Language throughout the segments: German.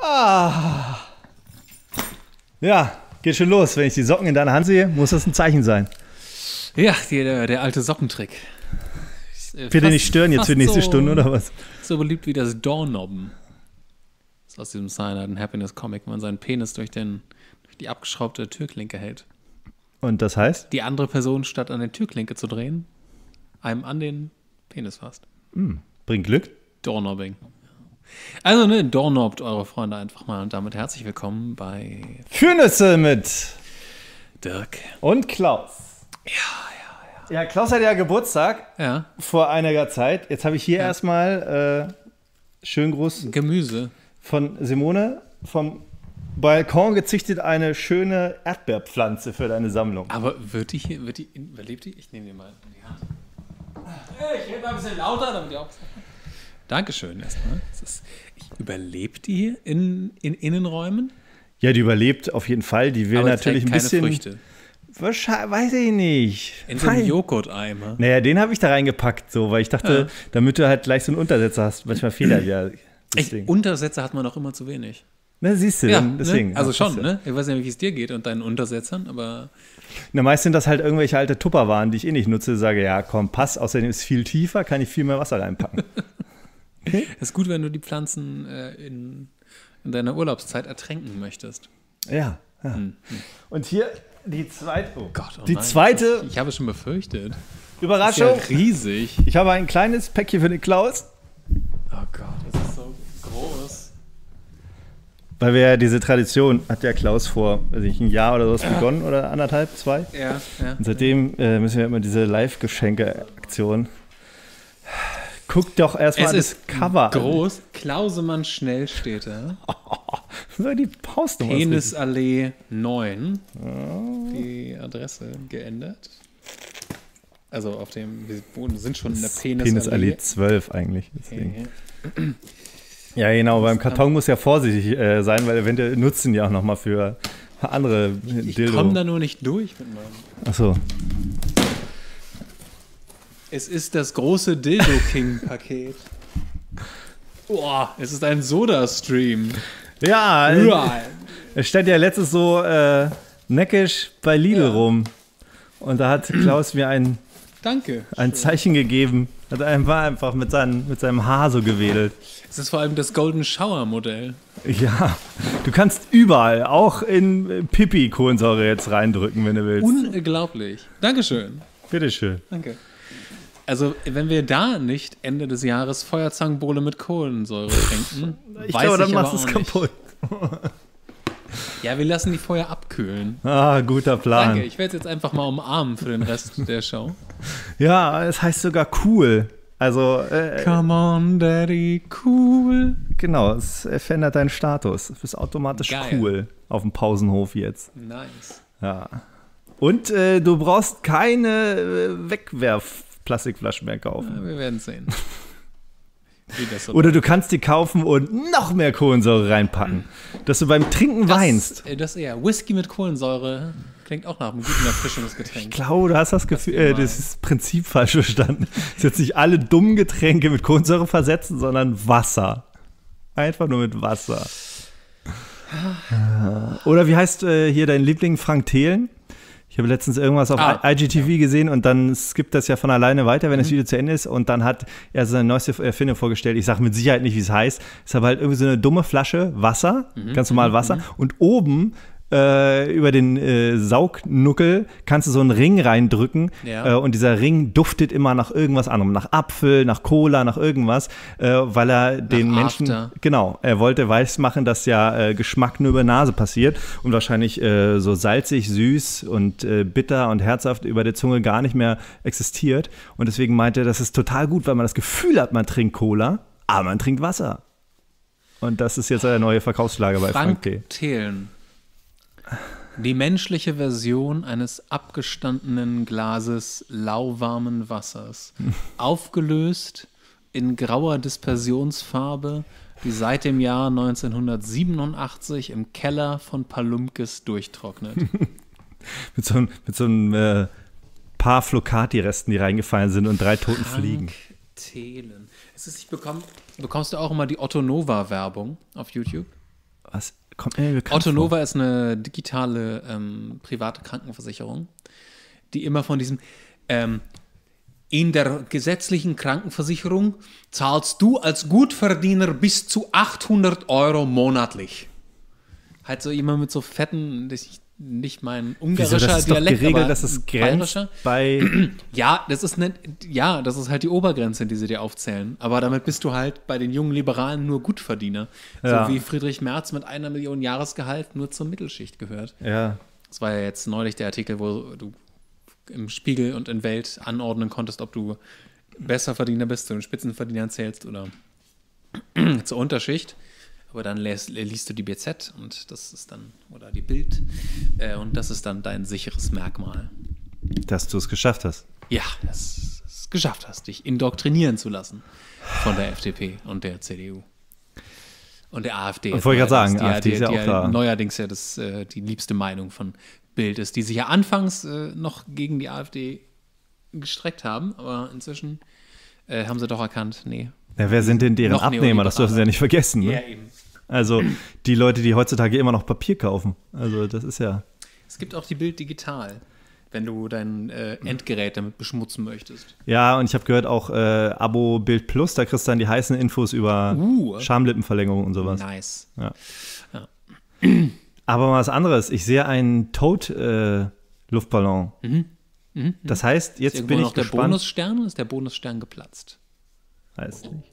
Ah. Ja, geht schon los. Wenn ich die Socken in deiner Hand sehe, muss das ein Zeichen sein. Ja, der, der, alte Sockentrick. Ich, äh, Bitte nicht stören jetzt für die nächste so, Stunde, oder was? So beliebt wie das Doornobben. Das ist aus diesem Cyanide and Happiness Comic, wenn man seinen Penis durch, den, durch die abgeschraubte Türklinke hält. Und das heißt? Die andere Person, statt an der Türklinke zu drehen, einem an den Penis fasst. Hm. Bringt Glück? Doornobbing. Also, ne, dornobt eure Freunde einfach mal und damit herzlich willkommen bei Fürnüsse mit Dirk und Klaus. Ja, ja, ja. Ja, Klaus hat ja Geburtstag ja. vor einiger Zeit. Jetzt habe ich hier ja. erstmal äh, schön groß Gemüse von Simone vom Balkon gezichtet eine schöne Erdbeerpflanze für deine Sammlung. Aber wird die hier, wird die, überlebt die? Ich nehme die mal in die Hand. Ich rede mal ein bisschen lauter, damit die auch. Dankeschön erstmal. überlebt die in, in Innenräumen? Ja, die überlebt auf jeden Fall. Die will Aber natürlich ein bisschen. Früchte. Wahrscheinlich, weiß ich nicht. In so einem Joghurt-Eimer. Naja, den habe ich da reingepackt, so, weil ich dachte, ja. damit du halt gleich so einen Untersetzer hast, manchmal fehlt Fehler ja. Echt, Untersetzer hat man auch immer zu wenig. Na, siehst du, ja, dann, ne? deswegen. Ne? Also ja, schon, ne? Ich weiß nicht, wie es dir geht und deinen Untersetzern, aber. Na, meist sind das halt irgendwelche alte Tupperwaren, die ich eh nicht nutze, sage, ja, komm, pass, außerdem ist viel tiefer, kann ich viel mehr Wasser reinpacken. Es ist gut, wenn du die Pflanzen äh, in, in, deiner Urlaubszeit ertränken möchtest. Ja. ja. Mhm. Und hier die zweite. Oh Gott, oh die nein, zweite. Ich, ich habe es schon befürchtet. Überraschung. ist ja riesig. Ich habe ein kleines Päckchen für den Klaus. Oh Gott, das ist so groß. Weil wir ja diese Tradition, hat der Klaus vor, weiß ich, ein Jahr oder sowas begonnen oder anderthalb, zwei. Ja, ja. Und seitdem äh, müssen wir immer diese Live-Geschenke-Aktion. Guck doch erstmal das Cover groß. an. Klausemann Schnellstädter. so die Post Penisallee 9. Oh. Die Adresse geändert. Also auf dem, wir sind schon in der Penisallee. Penisallee 12 eigentlich. Deswegen. Ja, genau, beim Karton muss ja vorsichtig äh, sein, weil eventuell nutzen die auch nochmal für andere ich, ich Dildo. Ich komme da nur nicht durch mit meinem. Achso. Es ist das große Dildo King Paket. Boah, es ist ein Soda Stream. Ja, right. es stand ja letztes so äh, neckisch bei Lidl ja. rum. Und da hat Klaus mir ein, Danke. ein Zeichen gegeben. Hat einfach, einfach mit, seinen, mit seinem Haar so gewedelt. Es ist vor allem das Golden Shower Modell. Ja, du kannst überall, auch in äh, Pipi Kohlensäure jetzt reindrücken, wenn du willst. Unglaublich. Dankeschön. Bitteschön. Danke. Also, wenn wir da nicht Ende des Jahres Feuerzangenbowle mit Kohlensäure trinken, ich weiß glaube, dann ich machst du es kaputt. ja, wir lassen die vorher abkühlen. Ah, guter Plan. Danke, ich werde es jetzt einfach mal umarmen für den Rest der Show. Ja, es heißt sogar cool. Also. Äh, Come on, Daddy, cool. Genau, es verändert deinen Status. Du bist automatisch Geil. cool auf dem Pausenhof jetzt. Nice. Ja. Und äh, du brauchst keine äh, Wegwerf- Plastikflaschen mehr kaufen. Ja, wir werden sehen. So Oder du kannst die kaufen und noch mehr Kohlensäure reinpacken, dass du beim Trinken das, weinst. Äh, das eher Whisky mit Kohlensäure klingt auch nach einem guten Erfrischungsgetränk. Ich glaube, du hast das, Gefühl, äh, das ist Prinzip falsch verstanden. Ist jetzt nicht alle dummen Getränke mit Kohlensäure versetzen, sondern Wasser. Einfach nur mit Wasser. Ah. Oder wie heißt äh, hier dein Liebling Frank Thelen? Ich habe letztens irgendwas auf ah, IGTV ja. gesehen und dann skippt das ja von alleine weiter, wenn mhm. das Video zu Ende ist. Und dann hat er seine neueste äh, Erfindung vorgestellt. Ich sage mit Sicherheit nicht, wie es heißt. Es ist aber halt irgendwie so eine dumme Flasche Wasser, mhm. ganz normal mhm. Wasser. Mhm. Und oben äh, über den äh, Saugnuckel kannst du so einen Ring reindrücken ja. äh, und dieser Ring duftet immer nach irgendwas anderem, nach Apfel, nach Cola, nach irgendwas, äh, weil er nach den Menschen, After. genau, er wollte machen, dass ja äh, Geschmack nur über Nase passiert und wahrscheinlich so salzig, süß und bitter und herzhaft über der Zunge gar nicht mehr existiert und deswegen meinte er, das ist total gut, weil man das Gefühl hat, man trinkt Cola, aber man trinkt Wasser. Und das ist jetzt der neue Verkaufsschlager bei Frank, Frank Thelen. Die menschliche Version eines abgestandenen Glases lauwarmen Wassers. Aufgelöst in grauer Dispersionsfarbe, die seit dem Jahr 1987 im Keller von Palumkes durchtrocknet. mit so einem, so einem äh, paar Flocati-Resten, die reingefallen sind und drei toten Fliegen. Thelen. Es ist, ich bekomm, bekommst du auch immer die Otto Nova-Werbung auf YouTube? Was? Kommt mir bekannt Autonova vor. ist eine digitale ähm, private Krankenversicherung, die immer von diesem ähm, in der gesetzlichen Krankenversicherung zahlst du als Gutverdiener bis zu 800 Euro monatlich. Halt so jemand mit so fetten, ich nicht mein ungarischer Wieso, das ist Dialekt, doch geregelt, dass es grenzt bei ja, das ist ne, ja, das ist halt die Obergrenze, die sie dir aufzählen. Aber damit bist du halt bei den jungen Liberalen nur Gutverdiener, ja. so wie Friedrich Merz mit einer Million Jahresgehalt nur zur Mittelschicht gehört. Ja, das war ja jetzt neulich der Artikel, wo du im Spiegel und in Welt anordnen konntest, ob du besser Verdiener bist, zu den Spitzenverdienern zählst oder zur Unterschicht aber dann lässt, liest du die BZ und das ist dann, oder die Bild, äh, und das ist dann dein sicheres Merkmal. Dass du es geschafft hast. Ja, dass du es geschafft hast, dich indoktrinieren zu lassen von der FDP und der CDU. Und der AfD. Wollte ich gerade sagen, die, AfD die, ist ja die, auch da. Neuerdings ja das, äh, die liebste Meinung von Bild ist, die sich ja anfangs äh, noch gegen die AfD gestreckt haben, aber inzwischen äh, haben sie doch erkannt, nee, ja, wer sind denn deren Abnehmer? Das dürfen sie ja nicht vergessen. Ne? Ja, eben. Also die Leute, die heutzutage immer noch Papier kaufen. Also das ist ja. Es gibt auch die Bild digital, wenn du dein äh, Endgerät damit beschmutzen möchtest. Ja, und ich habe gehört auch äh, Abo Bild Plus, da kriegst du dann die heißen Infos über uh. Schamlippenverlängerung und sowas. Nice. Ja. Ja. Aber was anderes. Ich sehe einen Toad-Luftballon. Äh, mhm. Mhm. Das heißt, jetzt bin ich noch gespannt. Der Bonusstern ist der Bonusstern geplatzt. Weiß nicht.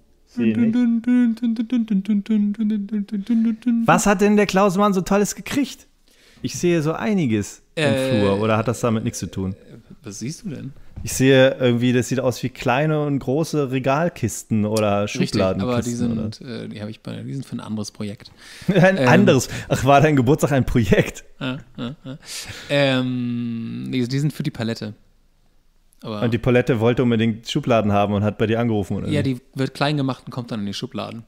Was hat denn der Klaus Mann so Tolles gekriegt? Ich sehe so einiges äh, im Flur, oder hat das damit nichts zu tun? Was siehst du denn? Ich sehe irgendwie, das sieht aus wie kleine und große Regalkisten oder Schubladenkisten. Richtig, aber die sind, oder? die die sind für ein anderes Projekt. ein ähm, anderes? Ach, war dein Geburtstag ein Projekt? Ah, ah, ah. Ähm, die, die sind für die Palette. Aber und die Palette wollte unbedingt Schubladen haben und hat bei dir angerufen. Oder? Ja, die wird klein gemacht und kommt dann in die Schubladen.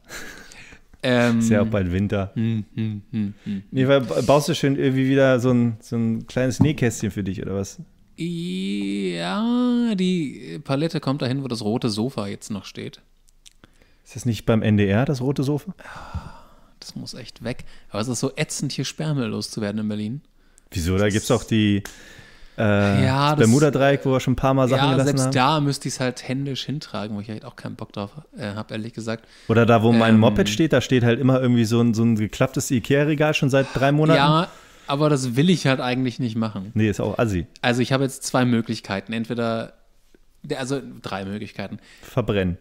ähm, ist ja auch ähm, bald Winter. Hm, hm, hm, hm, hm. nee, baust du schön irgendwie wieder so ein, so ein kleines Nähkästchen für dich oder was? Ja, die Palette kommt dahin, wo das rote Sofa jetzt noch steht. Ist das nicht beim NDR, das rote Sofa? Das muss echt weg. Aber es ist so ätzend, hier sperrmüll loszuwerden in Berlin. Wieso? Da gibt es auch die, äh, ja, Bermuda-Dreieck, wo wir schon ein paar Mal Sachen ja, gelassen selbst haben. da müsste ich es halt händisch hintragen, wo ich halt auch keinen Bock drauf äh, habe, ehrlich gesagt. Oder da, wo mein ähm, Moped steht, da steht halt immer irgendwie so ein, so ein geklapptes Ikea-Regal schon seit drei Monaten. Ja, aber das will ich halt eigentlich nicht machen. Nee, ist auch assi. Also ich habe jetzt zwei Möglichkeiten. Entweder, also drei Möglichkeiten. Verbrennen.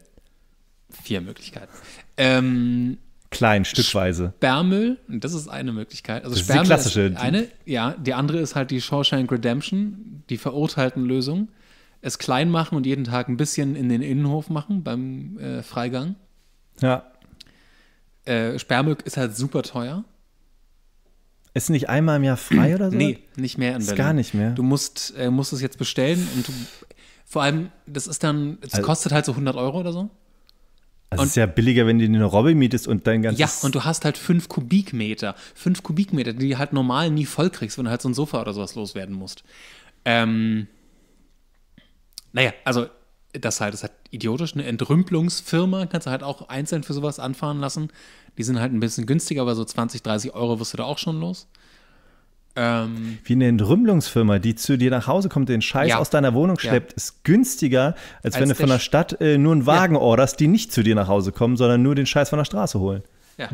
Vier Möglichkeiten. Ähm, Klein, stückweise. Sperrmüll, das ist eine Möglichkeit. Also das ist die klassische. Ist eine, ja, die andere ist halt die Shawshank Redemption, die verurteilten Lösung. Es klein machen und jeden Tag ein bisschen in den Innenhof machen beim äh, Freigang. Ja. Äh, Sperrmüll ist halt super teuer. Ist nicht einmal im Jahr frei oder so? Nee, nicht mehr in Berlin. Ist gar nicht mehr. Du musst, äh, musst es jetzt bestellen und du, vor allem, das ist dann, es also, kostet halt so 100 Euro oder so. Also es ist ja billiger, wenn du eine Robbe mietest und dein ganzes. Ja, und du hast halt fünf Kubikmeter. Fünf Kubikmeter, die du halt normal nie vollkriegst, wenn du halt so ein Sofa oder sowas loswerden musst. Ähm, naja, also das halt, das ist halt idiotisch. Eine Entrümpelungsfirma kannst du halt auch einzeln für sowas anfahren lassen. Die sind halt ein bisschen günstiger, aber so 20, 30 Euro wirst du da auch schon los. Ähm, Wie eine Entrümmlungsfirma, die zu dir nach Hause kommt, den Scheiß ja. aus deiner Wohnung schleppt, ja. ist günstiger, als, als wenn du von der Stadt äh, nur einen Wagen ja. orderst, die nicht zu dir nach Hause kommen, sondern nur den Scheiß von der Straße holen. Ja.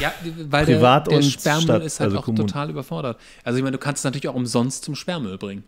Ja, weil Privat der, der Sperrmüll Stadt, ist halt also auch Kommun total überfordert. Also ich meine, du kannst es natürlich auch umsonst zum Sperrmüll bringen.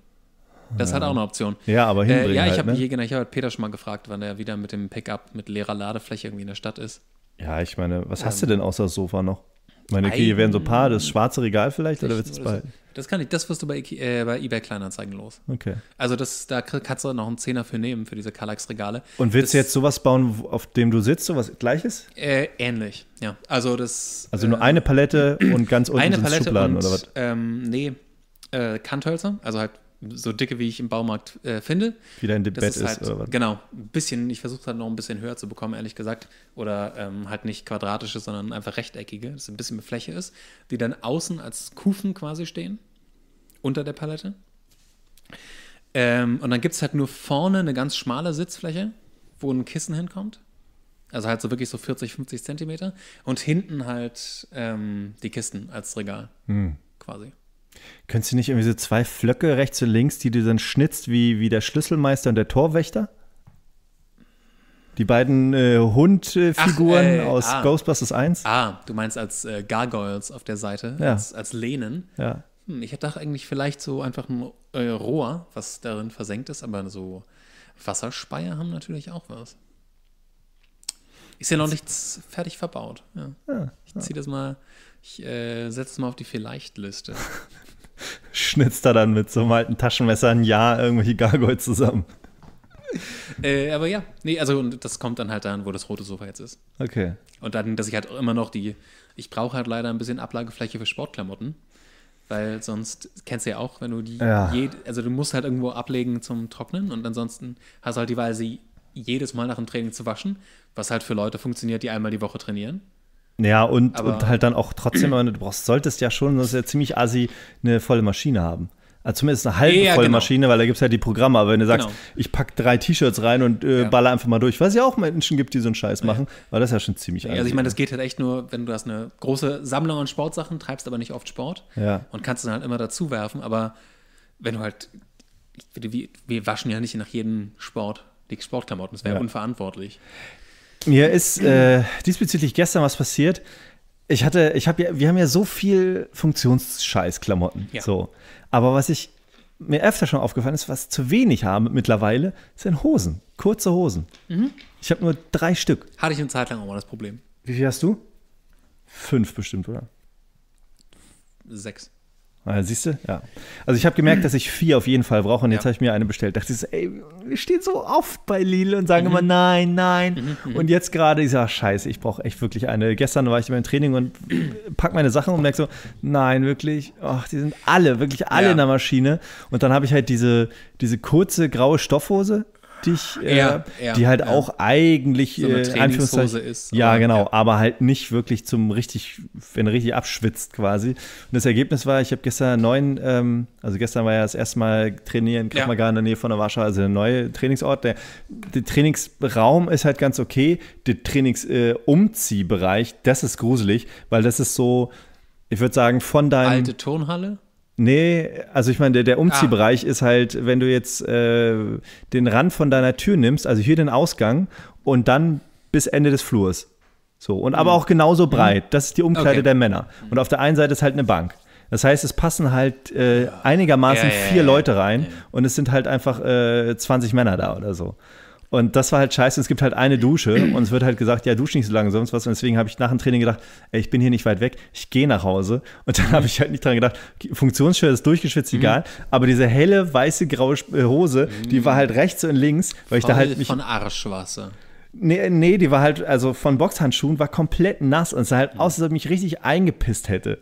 Das ja. hat auch eine Option. Ja, aber äh, hinbringen äh, Ja, ich halt, habe ne? genau, hab halt Peter schon mal gefragt, wann er wieder mit dem Pickup mit leerer Ladefläche irgendwie in der Stadt ist. Ja, ich meine, was ähm, hast du ähm. denn außer Sofa noch? Meine Ikea wären so paar, das schwarze Regal vielleicht, oder willst es Oder Das kann ich, das wirst du bei, äh, bei eBay Kleinanzeigen los. Okay. Also das, da kannst du noch einen Zehner für nehmen, für diese Kallax-Regale. Und willst du jetzt sowas bauen, auf dem du sitzt, sowas gleiches? Äh, ähnlich, ja. Also das. Also nur äh, eine Palette und ganz unten eine sind Palette Schubladen und, oder was? Ähm, nee, äh, Kanthölzer, also halt so dicke, wie ich im Baumarkt äh, finde. Wie dein Bett ist, halt, ist oder was? Genau, ein bisschen, ich versuche es halt noch ein bisschen höher zu bekommen, ehrlich gesagt. Oder ähm, halt nicht quadratische, sondern einfach rechteckige, dass es ein bisschen mehr Fläche ist, die dann außen als Kufen quasi stehen, unter der Palette. Ähm, und dann gibt es halt nur vorne eine ganz schmale Sitzfläche, wo ein Kissen hinkommt. Also halt so wirklich so 40, 50 Zentimeter. Und hinten halt ähm, die Kisten als Regal hm. quasi. Könntest du nicht irgendwie so zwei Flöcke rechts und links, die du dann schnitzt wie, wie der Schlüsselmeister und der Torwächter? Die beiden äh, Hundfiguren äh, aus ah, Ghostbusters 1? Ah, du meinst als äh, Gargoyles auf der Seite, ja. als, als Lehnen. Ja. Hm, ich hätte eigentlich vielleicht so einfach ein äh, Rohr, was darin versenkt ist, aber so Wasserspeier haben natürlich auch was. Ist ja noch nichts fertig verbaut. Ja. Ah, ja, ich ziehe das mal, ich äh, setze es mal auf die Vielleicht-Liste. schnitzt er dann mit so einem alten Taschenmesser ein Jahr irgendwelche Gargoyles zusammen. Äh, aber ja, nee, also und das kommt dann halt dahin, wo das rote Sofa jetzt ist. Okay. Und dann, dass ich halt immer noch die, ich brauche halt leider ein bisschen Ablagefläche für Sportklamotten, weil sonst, kennst du ja auch, wenn du die, ja. je, also du musst halt irgendwo ablegen zum Trocknen und ansonsten hast du halt die Weise, jedes Mal nach dem Training zu waschen, was halt für Leute funktioniert, die einmal die Woche trainieren. Ja, und, und halt dann auch trotzdem, du brauchst, solltest ja schon, das ist ja ziemlich assi, eine volle Maschine haben. Also zumindest eine halbe ja, volle genau. Maschine, weil da gibt es ja die Programme. Aber wenn du sagst, genau. ich packe drei T-Shirts rein und äh, ja. baller einfach mal durch, weil es ja auch Menschen gibt, die so einen Scheiß ja. machen, weil das ja schon ziemlich ja, Also ich meine, das geht halt echt nur, wenn du hast eine große Sammlung an Sportsachen, treibst aber nicht oft Sport und kannst dann halt immer dazu werfen. Aber wenn du halt, wir, wir waschen ja nicht nach jedem Sport die Sportklamotten, das wäre unverantwortlich. Mir ist äh, diesbezüglich gestern was passiert. Ich hatte, ich habe ja, wir haben ja so viel Funktionsscheiß-Klamotten. Ja. So. Aber was ich mir öfter schon aufgefallen ist, was zu wenig haben mittlerweile, sind Hosen. Kurze Hosen. Mhm. Ich habe nur drei Stück. Hatte ich eine Zeit lang auch mal das Problem. Wie viel hast du? Fünf bestimmt, oder? Sechs. Ah, Siehst du? Ja. Also ich habe gemerkt, dass ich vier auf jeden Fall brauche und jetzt ja. habe ich mir eine bestellt. Dachte ich, so, ey, wir stehen so oft bei Lil und sagen mhm. immer nein, nein. Mhm. mhm, mhm. Und jetzt gerade, ich sage, scheiße, ich brauche echt wirklich eine. Gestern war ich beim Training und pack meine Sachen und merke so, nein, wirklich, ach, die sind alle, wirklich alle ja. in der Maschine. Und dann habe ich halt diese, diese kurze graue Stoffhose dich, äh, ja, die halt ja. auch eigentlich so eine äh, Trainingshose ist. Ja, genau, aber halt nicht wirklich zum richtig, wenn richtig abschwitzt quasi. Und das Ergebnis war, ich habe gestern neun, ähm, also gestern war ja das erste Mal trainieren, Krav Maga in der Nähe von der Warschau, also der neue Trainingsort. Der, der, Trainingsraum ist halt ganz okay. Der Trainingsumziehbereich, äh, das ist gruselig, weil das ist so, ich würde sagen, von deinem. Alte Turnhalle? Nee, also ich meine, der, der ah. Umziehbereich ah. ist halt, wenn du jetzt äh, den Rand von deiner Tür nimmst, also hier den Ausgang und dann bis Ende des Flurs. So, und mhm. aber auch genauso mhm. breit. Das ist die Umkleide okay. der Männer. Mhm. Und auf der einen Seite ist halt eine Bank. Das heißt, es passen halt äh, einigermaßen ja, ja, vier ja, Leute rein und es sind halt einfach äh, 20 Männer da oder so. Und das war halt scheiße. Es gibt halt eine Dusche und es wird halt gesagt, ja, dusche nicht so lange, sonst was. Und deswegen habe ich nach dem Training gedacht, ey, ich bin hier nicht weit weg, ich gehe nach Hause. Und dann habe ich halt nicht dran gedacht, Funktionsshirt ist durchgeschwitzt, mhm. egal. Aber diese helle, weiße, graue äh, Hose, mhm. die war halt rechts und links, weil ich da halt. Mich, von Arschwasser. Nee, äh, nee, die war halt, also von Boxhandschuhen war komplett nass und sah halt mhm. aus, als ob ich mich richtig eingepisst hätte.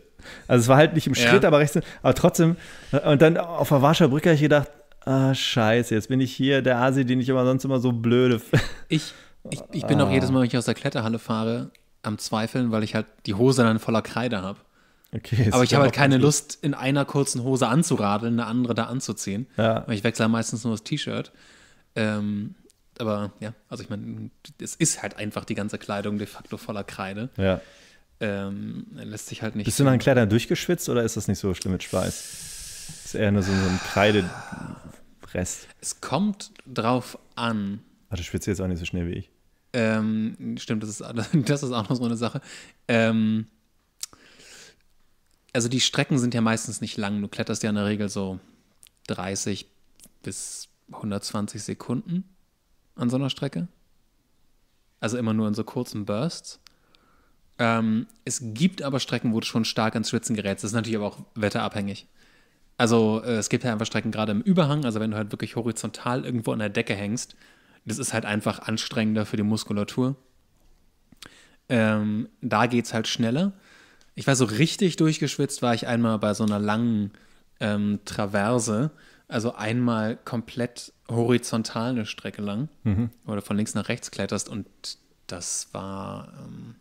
Also es war halt nicht im Schritt, ja. aber rechts, aber trotzdem. Äh, und dann auf der Warschauer Brücke habe ich gedacht, ah, scheiße, jetzt bin ich hier der Asi, den ich immer sonst immer so blöde ich, ich, ich bin ah. auch jedes Mal, wenn ich aus der Kletterhalle fahre, am Zweifeln, weil ich halt die Hose dann voller Kreide habe. Okay, aber ich habe halt keine Lust, in einer kurzen Hose anzuradeln, eine andere da anzuziehen. Ja. Weil ich wechsle meistens nur das T-Shirt. Ähm, aber ja, also ich meine, es ist halt einfach die ganze Kleidung de facto voller Kreide. Ja. Ähm, lässt sich halt nicht. Bist du mal in Kleidern durchgeschwitzt oder ist das nicht so schlimm mit Schweiß? Das Ist eher nur so, so ein Kreide gepresst. Es kommt drauf an. Ah, du schwitzt jetzt auch nicht so schnell wie ich. Ähm, stimmt, das ist, das ist auch noch so eine Sache. Ähm, also die Strecken sind ja meistens nicht lang. Du kletterst ja in der Regel so 30 bis 120 Sekunden an so einer Strecke. Also immer nur in so kurzen Bursts. Ähm, es gibt aber Strecken, wo du schon stark ans Schwitzen gerätst. Das ist natürlich aber auch wetterabhängig. Also äh, es gibt ja einfach Strecken gerade im Überhang, also wenn du halt wirklich horizontal irgendwo an der Decke hängst, das ist halt einfach anstrengender für die Muskulatur. Ähm, da geht es halt schneller. Ich war so richtig durchgeschwitzt, war ich einmal bei so einer langen ähm, Traverse, also einmal komplett horizontal eine Strecke lang, mhm. oder von links nach rechts kletterst und das war ähm,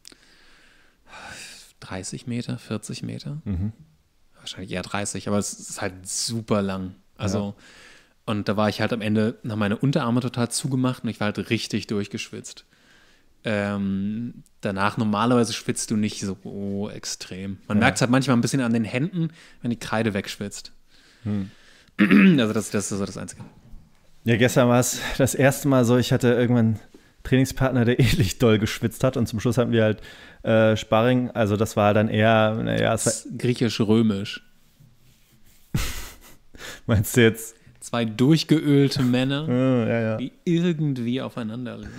30 Meter, 40 Meter. Mhm wahrscheinlich eher 30, aber es ist halt super lang. Also, ja. und da war ich halt am Ende, haben meine Unterarme total zugemacht und ich war halt richtig durchgeschwitzt. Ähm, danach normalerweise schwitzt du nicht so oh, extrem. Man ja. merkt es halt manchmal ein bisschen an den Händen, wenn die Kreide wegschwitzt. Hm. Also das, das ist so das Einzige. Ja, gestern war es das erste Mal so, ich hatte irgendwann Trainingspartner, der ähnlich doll geschwitzt hat. Und zum Schluss hatten wir halt äh, Sparring. Also das war dann eher, naja, griechisch-römisch. Meinst du jetzt? Zwei durchgeölte Männer, ja, ah, ja, ja. die irgendwie aufeinander liegen.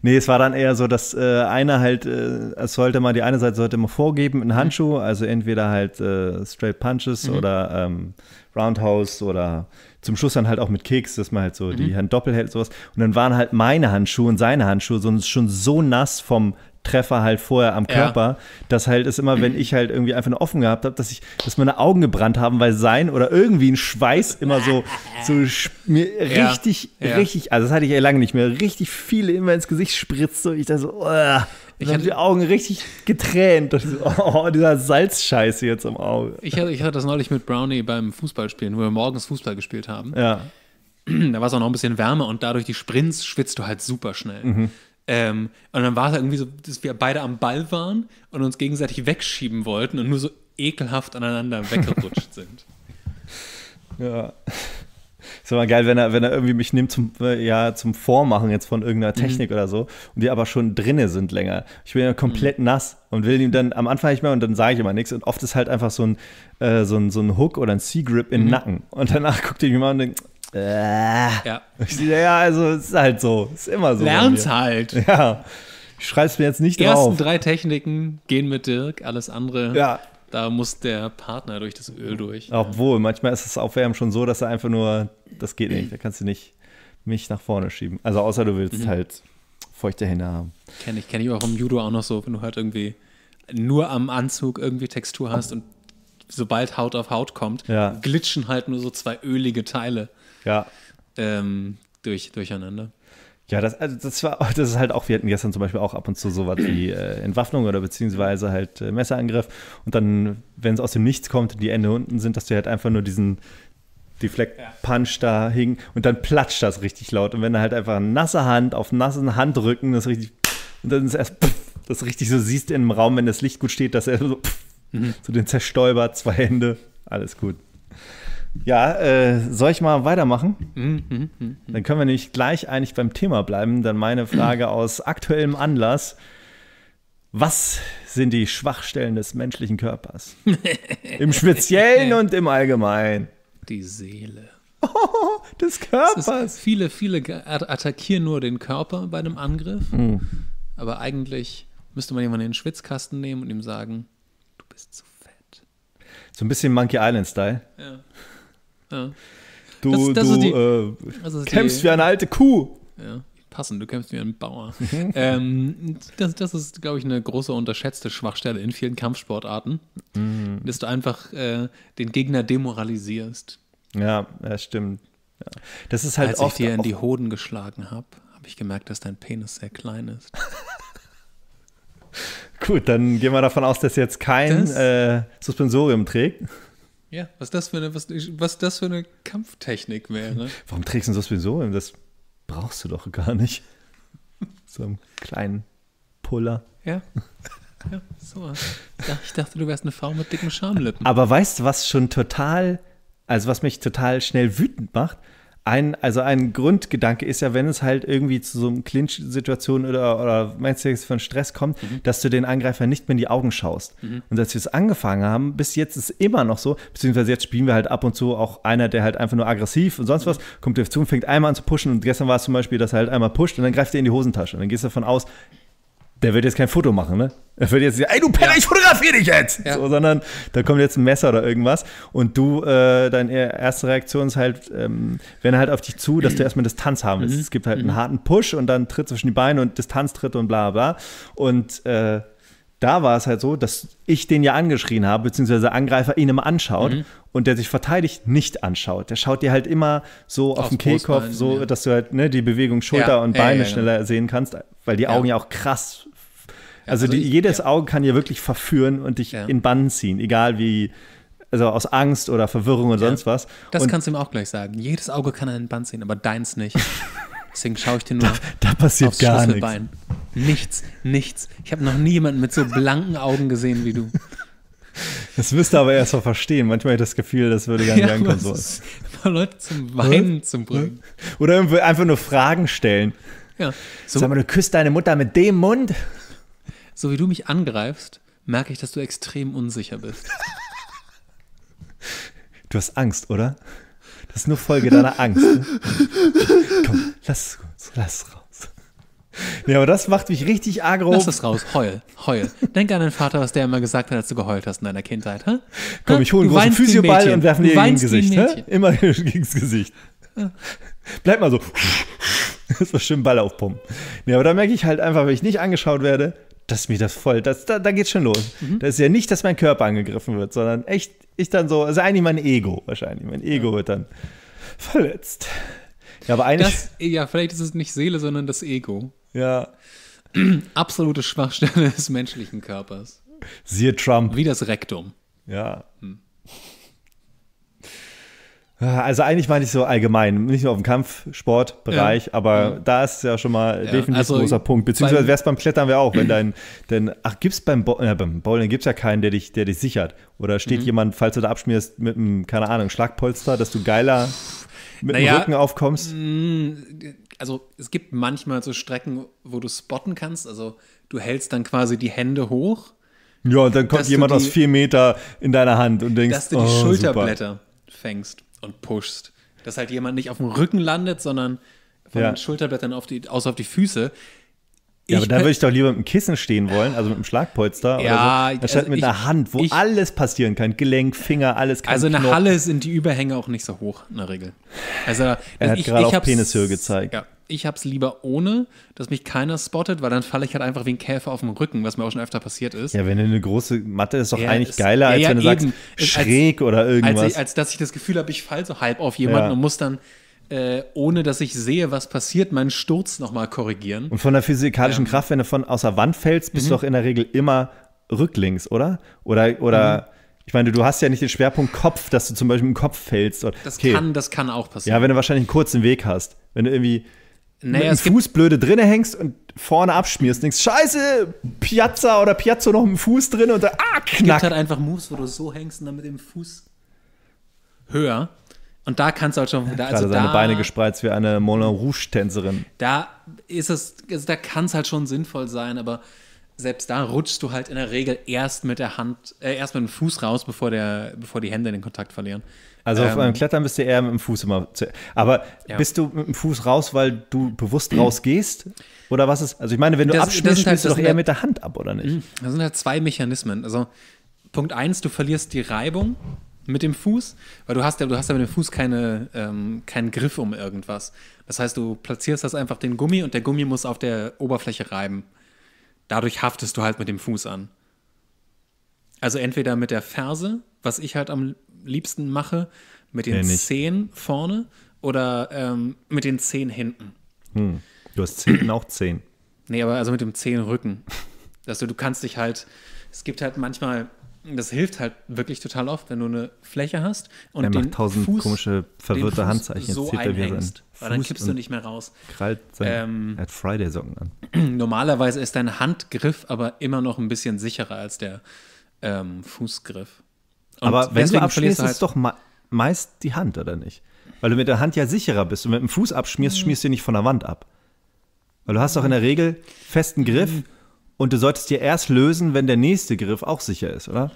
Nee, es war dann eher so, dass äh, einer halt, äh, es sollte mal, die eine Seite sollte mal vorgeben, einen mhm. Handschuh, also entweder halt äh, Straight Punches mhm. oder ähm, Roundhouse oder zum Schluss dann halt auch mit Keks, dass man halt so mhm. die Hand doppelt hält, sowas. Und dann waren halt meine Handschuhe und seine Handschuhe so, schon so nass vom Treffer halt vorher am Körper, ja. dass halt es immer, wenn ich halt irgendwie einfach nur offen gehabt habe, dass ich, dass meine Augen gebrannt haben, weil sein oder irgendwie ein Schweiß immer so, so mir ja. richtig, ja. richtig, also das hatte ich ja lange nicht mehr, richtig viele immer ins Gesicht spritzt, so ich da so, oh. Ich hatte die Augen richtig getränt. So, oh, dieser Salzscheiße jetzt im Auge. Ich hatte, ich hatte das neulich mit Brownie beim Fußballspielen, wo wir morgens Fußball gespielt haben. Ja. Da war es auch noch ein bisschen wärmer und dadurch die Sprints schwitzt du halt super schnell. Mhm. Ähm, und dann war es irgendwie so, dass wir beide am Ball waren und uns gegenseitig wegschieben wollten und nur so ekelhaft aneinander weggerutscht sind. Ja. Ist immer geil, wenn er, wenn er irgendwie mich nimmt zum, äh, ja, zum Vormachen jetzt von irgendeiner mhm. Technik mhm. oder so und die aber schon drinne sind länger. Ich bin ja komplett mhm. nass und will ihm dann am Anfang nicht mehr und dann sage ich immer nichts. Und oft ist halt einfach so ein, äh, so ein, so ein Hook oder ein C-Grip im mhm. Nacken. Und danach guckt er mich mal und denkt, äh. ja. ja, also es ist halt so. Ist immer so. Lern's halt. Ja. Ich schreib's mir jetzt nicht Die drauf. Die ersten drei Techniken gehen mit Dirk, alles andere ja. Da muss der Partner durch das Öl durch. Obwohl, manchmal ist das Aufwärmen schon so, dass er einfach nur, das geht nicht, da kannst du nicht mich nach vorne schieben. Also außer du willst mhm. halt feuchte Hände haben. Kenne ich, kenne ich auch im Judo auch noch so, wenn du halt irgendwie nur am Anzug irgendwie Textur hast und sobald Haut auf Haut kommt, ja. glitschen halt nur so zwei ölige Teile ja. ähm, durch, durcheinander. Ja, das, also das war, das ist halt auch, wir hatten gestern zum Beispiel auch ab und zu sowas wie äh, Entwaffnung oder beziehungsweise halt äh, Messerangriff und dann, wenn es aus dem Nichts kommt und die Ende unten sind, dass du halt einfach nur diesen Deflect-Punch ja. da hing und dann platscht das richtig laut. Und wenn du halt einfach eine nasse Hand auf nassen Handrücken, das richtig, und dann ist erst, das richtig so siehst in im Raum, wenn das Licht gut steht, dass er so, mhm. so den zerstäubert, zwei Hände, alles gut. Ja, äh, soll ich mal weitermachen? Mhm, mhm, mhm. Dann können wir nämlich gleich eigentlich beim Thema bleiben. Dann meine Frage aus aktuellem Anlass. Was sind die Schwachstellen des menschlichen Körpers? Im Speziellen und im Allgemeinen. Die Seele. Oh, des Körpers. viele, viele attackieren nur den Körper bei einem Angriff. Mhm. Aber eigentlich müsste man jemanden in den Schwitzkasten nehmen und ihm sagen, du bist zu fett. So ein bisschen Monkey Island-Style. Ja. Du, das, das du die, äh, kämpfst die, wie eine alte Kuh. Ja, passend, du kämpfst wie ein Bauer. Mhm. ähm, das, das, ist, glaube ich, eine große unterschätzte Schwachstelle in vielen Kampfsportarten, mhm. dass du einfach äh, den Gegner demoralisierst. Ja, das stimmt. Ja. Das ist halt Als oft ich dir in die Hoden geschlagen habe, habe ich gemerkt, dass dein Penis sehr klein ist. Gut, dann gehen wir davon aus, dass jetzt kein das? äh, Suspensorium trägt. Ja, was das für eine, was, was das für eine Kampftechnik wäre. Warum trägst du das sowieso? Das brauchst du doch gar nicht. So einen kleinen Puller. Ja. ja so. Ich dachte, du wärst eine Frau mit dicken Schamlippen. Aber weißt du, was schon total, also was mich total schnell wütend macht? ein, also ein Grundgedanke ist ja, wenn es halt irgendwie zu so einem Clinch-Situation oder, oder meinst du jetzt von Stress kommt, mhm. dass du den Angreifer nicht mehr in die Augen schaust. Mhm. Und als wir es angefangen haben, bis jetzt ist immer noch so, beziehungsweise jetzt spielen wir halt ab und zu auch einer, der halt einfach nur aggressiv und sonst was, mhm. kommt dir zu und fängt einmal an zu pushen und gestern war es zum Beispiel, dass er halt einmal pusht und dann greift er in die Hosentasche. Und dann gehst du davon aus, der wird jetzt kein Foto machen, ne? Er wird jetzt, sagen, ey du Penner, ja. ich fotografiere dich jetzt! Ja. So, sondern da kommt jetzt ein Messer oder irgendwas und du, äh, deine erste Reaktion ist halt, ähm, wenn er halt auf dich zu, dass du erstmal Distanz haben willst. Mhm. Es gibt halt mhm. einen harten Push und dann Tritt zwischen die Beine und Distanztritt und bla bla. Und äh, da war es halt so, dass ich den ja angeschrien habe, beziehungsweise Angreifer ihn immer anschaut mhm. und der sich verteidigt nicht anschaut. Der schaut dir halt immer so auf, auf den Kehlkopf, so ja. dass du halt ne, die Bewegung Schulter ja. und Beine ja, schneller sehen kannst, weil die Augen ja, auch krass also, also die, ich, jedes ja. Auge kann ja wirklich verführen und dich ja. in Bann ziehen, egal wie, also aus Angst oder Verwirrung oder ja. sonst was. Das und kannst du ihm auch gleich sagen. Jedes Auge kann einen in Bann ziehen, aber deins nicht. Deswegen schaue ich dir nur. da, da passiert aufs gar nichts. Nichts, nichts. Ich habe noch nie jemanden mit so blanken Augen gesehen wie du. Das müsst ihr aber erst mal verstehen. Manchmal habe ich das Gefühl, das würde gar nicht ja, ankommen. So. Leute zum Weinen zu bringen. Oder einfach nur Fragen stellen. Ja. So. Sag mal, du küsst deine Mutter mit dem Mund? so wie du mich angreifst, merke ich, dass du extrem unsicher bist. Du hast Angst, oder? Das ist nur Folge deiner Angst. Ne? Komm, lass es raus, lass raus. Ja, aber das macht mich richtig agro. Lass es raus, heul, heul. Denk an deinen Vater, was der immer gesagt hat, als du geheult hast in deiner Kindheit. Ha? Komm, ich hole einen großen Physioball und werfe ihn dir gegen Gesicht. Ne? Immer gegens Gesicht. Bleib mal so. Das so schön Ball aufpumpen. Ja, aber da merke ich halt einfach, wenn ich nicht angeschaut werde, dass mir das voll, das, da, da geht schon los. Mhm. Das ist ja nicht, dass mein Körper angegriffen wird, sondern echt, ich dann so, also eigentlich mein Ego wahrscheinlich. Mein Ego ja. wird dann verletzt. Ja, aber eines. Das, ja, vielleicht ist es nicht Seele, sondern das Ego. Ja. Absolute Schwachstelle des menschlichen Körpers. Siehe Trump. Wie das Rektum. Ja. Also eigentlich meine ich so allgemein, nicht nur auf dem Kampfsportbereich, ja, aber ja. da ist ja schon mal ja, definitiv also ein großer Punkt. Beziehungsweise wäre es beim Klettern wäre auch, wenn dein, denn ach gibt's beim, Bo äh, beim Bowling gibt es ja keinen, der dich, der dich sichert. Oder steht mhm. jemand, falls du da abschmierst mit einem, keine Ahnung, Schlagpolster, dass du geiler mit naja, dem Rücken aufkommst? Mm, also es gibt manchmal so Strecken, wo du spotten kannst. Also du hältst dann quasi die Hände hoch. Ja, und dann kommt jemand die, aus vier Meter in deiner Hand und denkst, dass du die oh, Schulterblätter super. fängst und pushst. Dass halt jemand nicht auf dem Rücken landet, sondern von ja. den Schulterblättern auf die, außer auf die Füße. Ja, aber da würde ich doch lieber mit dem Kissen stehen wollen, also mit dem Schlagpolster ja, oder so, anstatt also mit ich, einer Hand, wo ich, alles passieren kann. Gelenk, Finger, alles kann. Also in der Halle sind die Überhänge auch nicht so hoch in der Regel. Also, er also hat gerade auf Penishöhe gezeigt. Ja, ich hab's lieber ohne, dass mich keiner spottet, weil dann falle ich halt einfach wie ein Käfer auf dem Rücken, was mir auch schon öfter passiert ist. Ja, wenn du eine große Matte ist doch ja, eigentlich ist, geiler, als ja, wenn du eben. sagst, schräg als, oder irgendwas. Als, ich, als, dass ich das Gefühl habe, ich falle so halb auf jemanden und muss dann äh, ohne dass ich sehe, was passiert, meinen Sturz nochmal korrigieren. Und von der physikalischen ja. Kraft, wenn du von außer Wand fällst, bist mhm. du doch in der Regel immer rücklings, oder? Oder, oder mhm. ich meine, du hast ja nicht den Schwerpunkt Kopf, dass du zum Beispiel im Kopf fällst. Oder, das, kann, das kann auch passieren. Ja, wenn du wahrscheinlich einen kurzen Weg hast. Wenn du irgendwie naja, mit dem Fuß blöde drinne hängst und vorne abschmierst, denkst, scheiße, Piazza oder Piazzo noch mit dem Fuß drin und dann, ah, knack. Es gibt halt einfach Moves, wo du so hängst und dann mit dem Fuß höher. Und da kannst du halt schon da, also Gerade seine da, Beine gespreizt wie eine Moulin Rouge-Tänzerin. Da ist es, also da kann es halt schon sinnvoll sein, aber selbst da rutschst du halt in der Regel erst mit der Hand, äh, erst mit dem Fuß raus, bevor, der, bevor die Hände den Kontakt verlieren. Also ähm, beim Klettern bist du eher mit dem Fuß immer. Zu, aber ja. bist du mit dem Fuß raus, weil du bewusst rausgehst? Oder was ist? Also ich meine, wenn du das, halt, bist du doch eher halt, mit der Hand ab, oder nicht? Mhm. Das sind halt zwei Mechanismen. Also Punkt eins, du verlierst die Reibung mit dem Fuß, weil du hast ja, du hast ja mit dem Fuß keine, ähm, keinen Griff um irgendwas. Das heißt, du platzierst das einfach den Gummi und der Gummi muss auf der Oberfläche reiben. Dadurch haftest du halt mit dem Fuß an. Also entweder mit der Ferse, was ich halt am liebsten mache? Mit den nee, Zehen vorne oder ähm, mit den Zehen hinten? Hm. Du hast Zehen auch Zehen. Nee, aber also mit dem Zehenrücken. Also du kannst dich halt, es gibt halt manchmal, das hilft halt wirklich total oft, wenn du eine Fläche hast und er den macht tausend Fuß, komische verwirrte Handzeichen. So zieht er wieder Fuß weil dann kippst du nicht mehr raus. Krallt sein, ähm, er hat Friday Socken an. Normalerweise ist dein Handgriff aber immer noch ein bisschen sicherer als der ähm, Fußgriff aber wenn du abschmierst, halt ist doch meist die Hand, oder nicht? Weil du mit der Hand ja sicherer bist. Und mit dem Fuß abschmierst, schmierst du nicht von der Wand ab. Weil du hast doch in der Regel festen Griff mhm. und du solltest dir erst lösen, wenn der nächste Griff auch sicher ist, oder?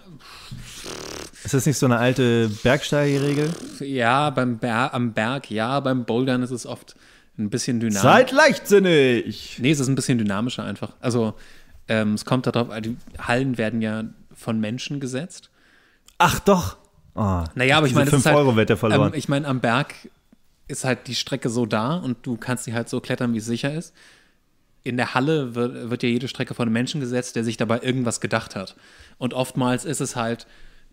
Ist das nicht so eine alte Bergsteigerregel? Ja, beim Ber am Berg ja, beim Bouldern ist es oft ein bisschen dynamisch. Seid leichtsinnig! Nee, es ist ein bisschen dynamischer einfach. Also ähm, es kommt darauf, die Hallen werden ja von Menschen gesetzt. Ach doch. Oh, naja, aber ich meine, 5 halt, Euro wird der verloren. Ähm, ich meine, am Berg ist halt die Strecke so da und du kannst sie halt so klettern, wie es sicher ist. In der Halle wird, wird ja jede Strecke von einem Menschen gesetzt, der sich dabei irgendwas gedacht hat. Und oftmals ist es halt,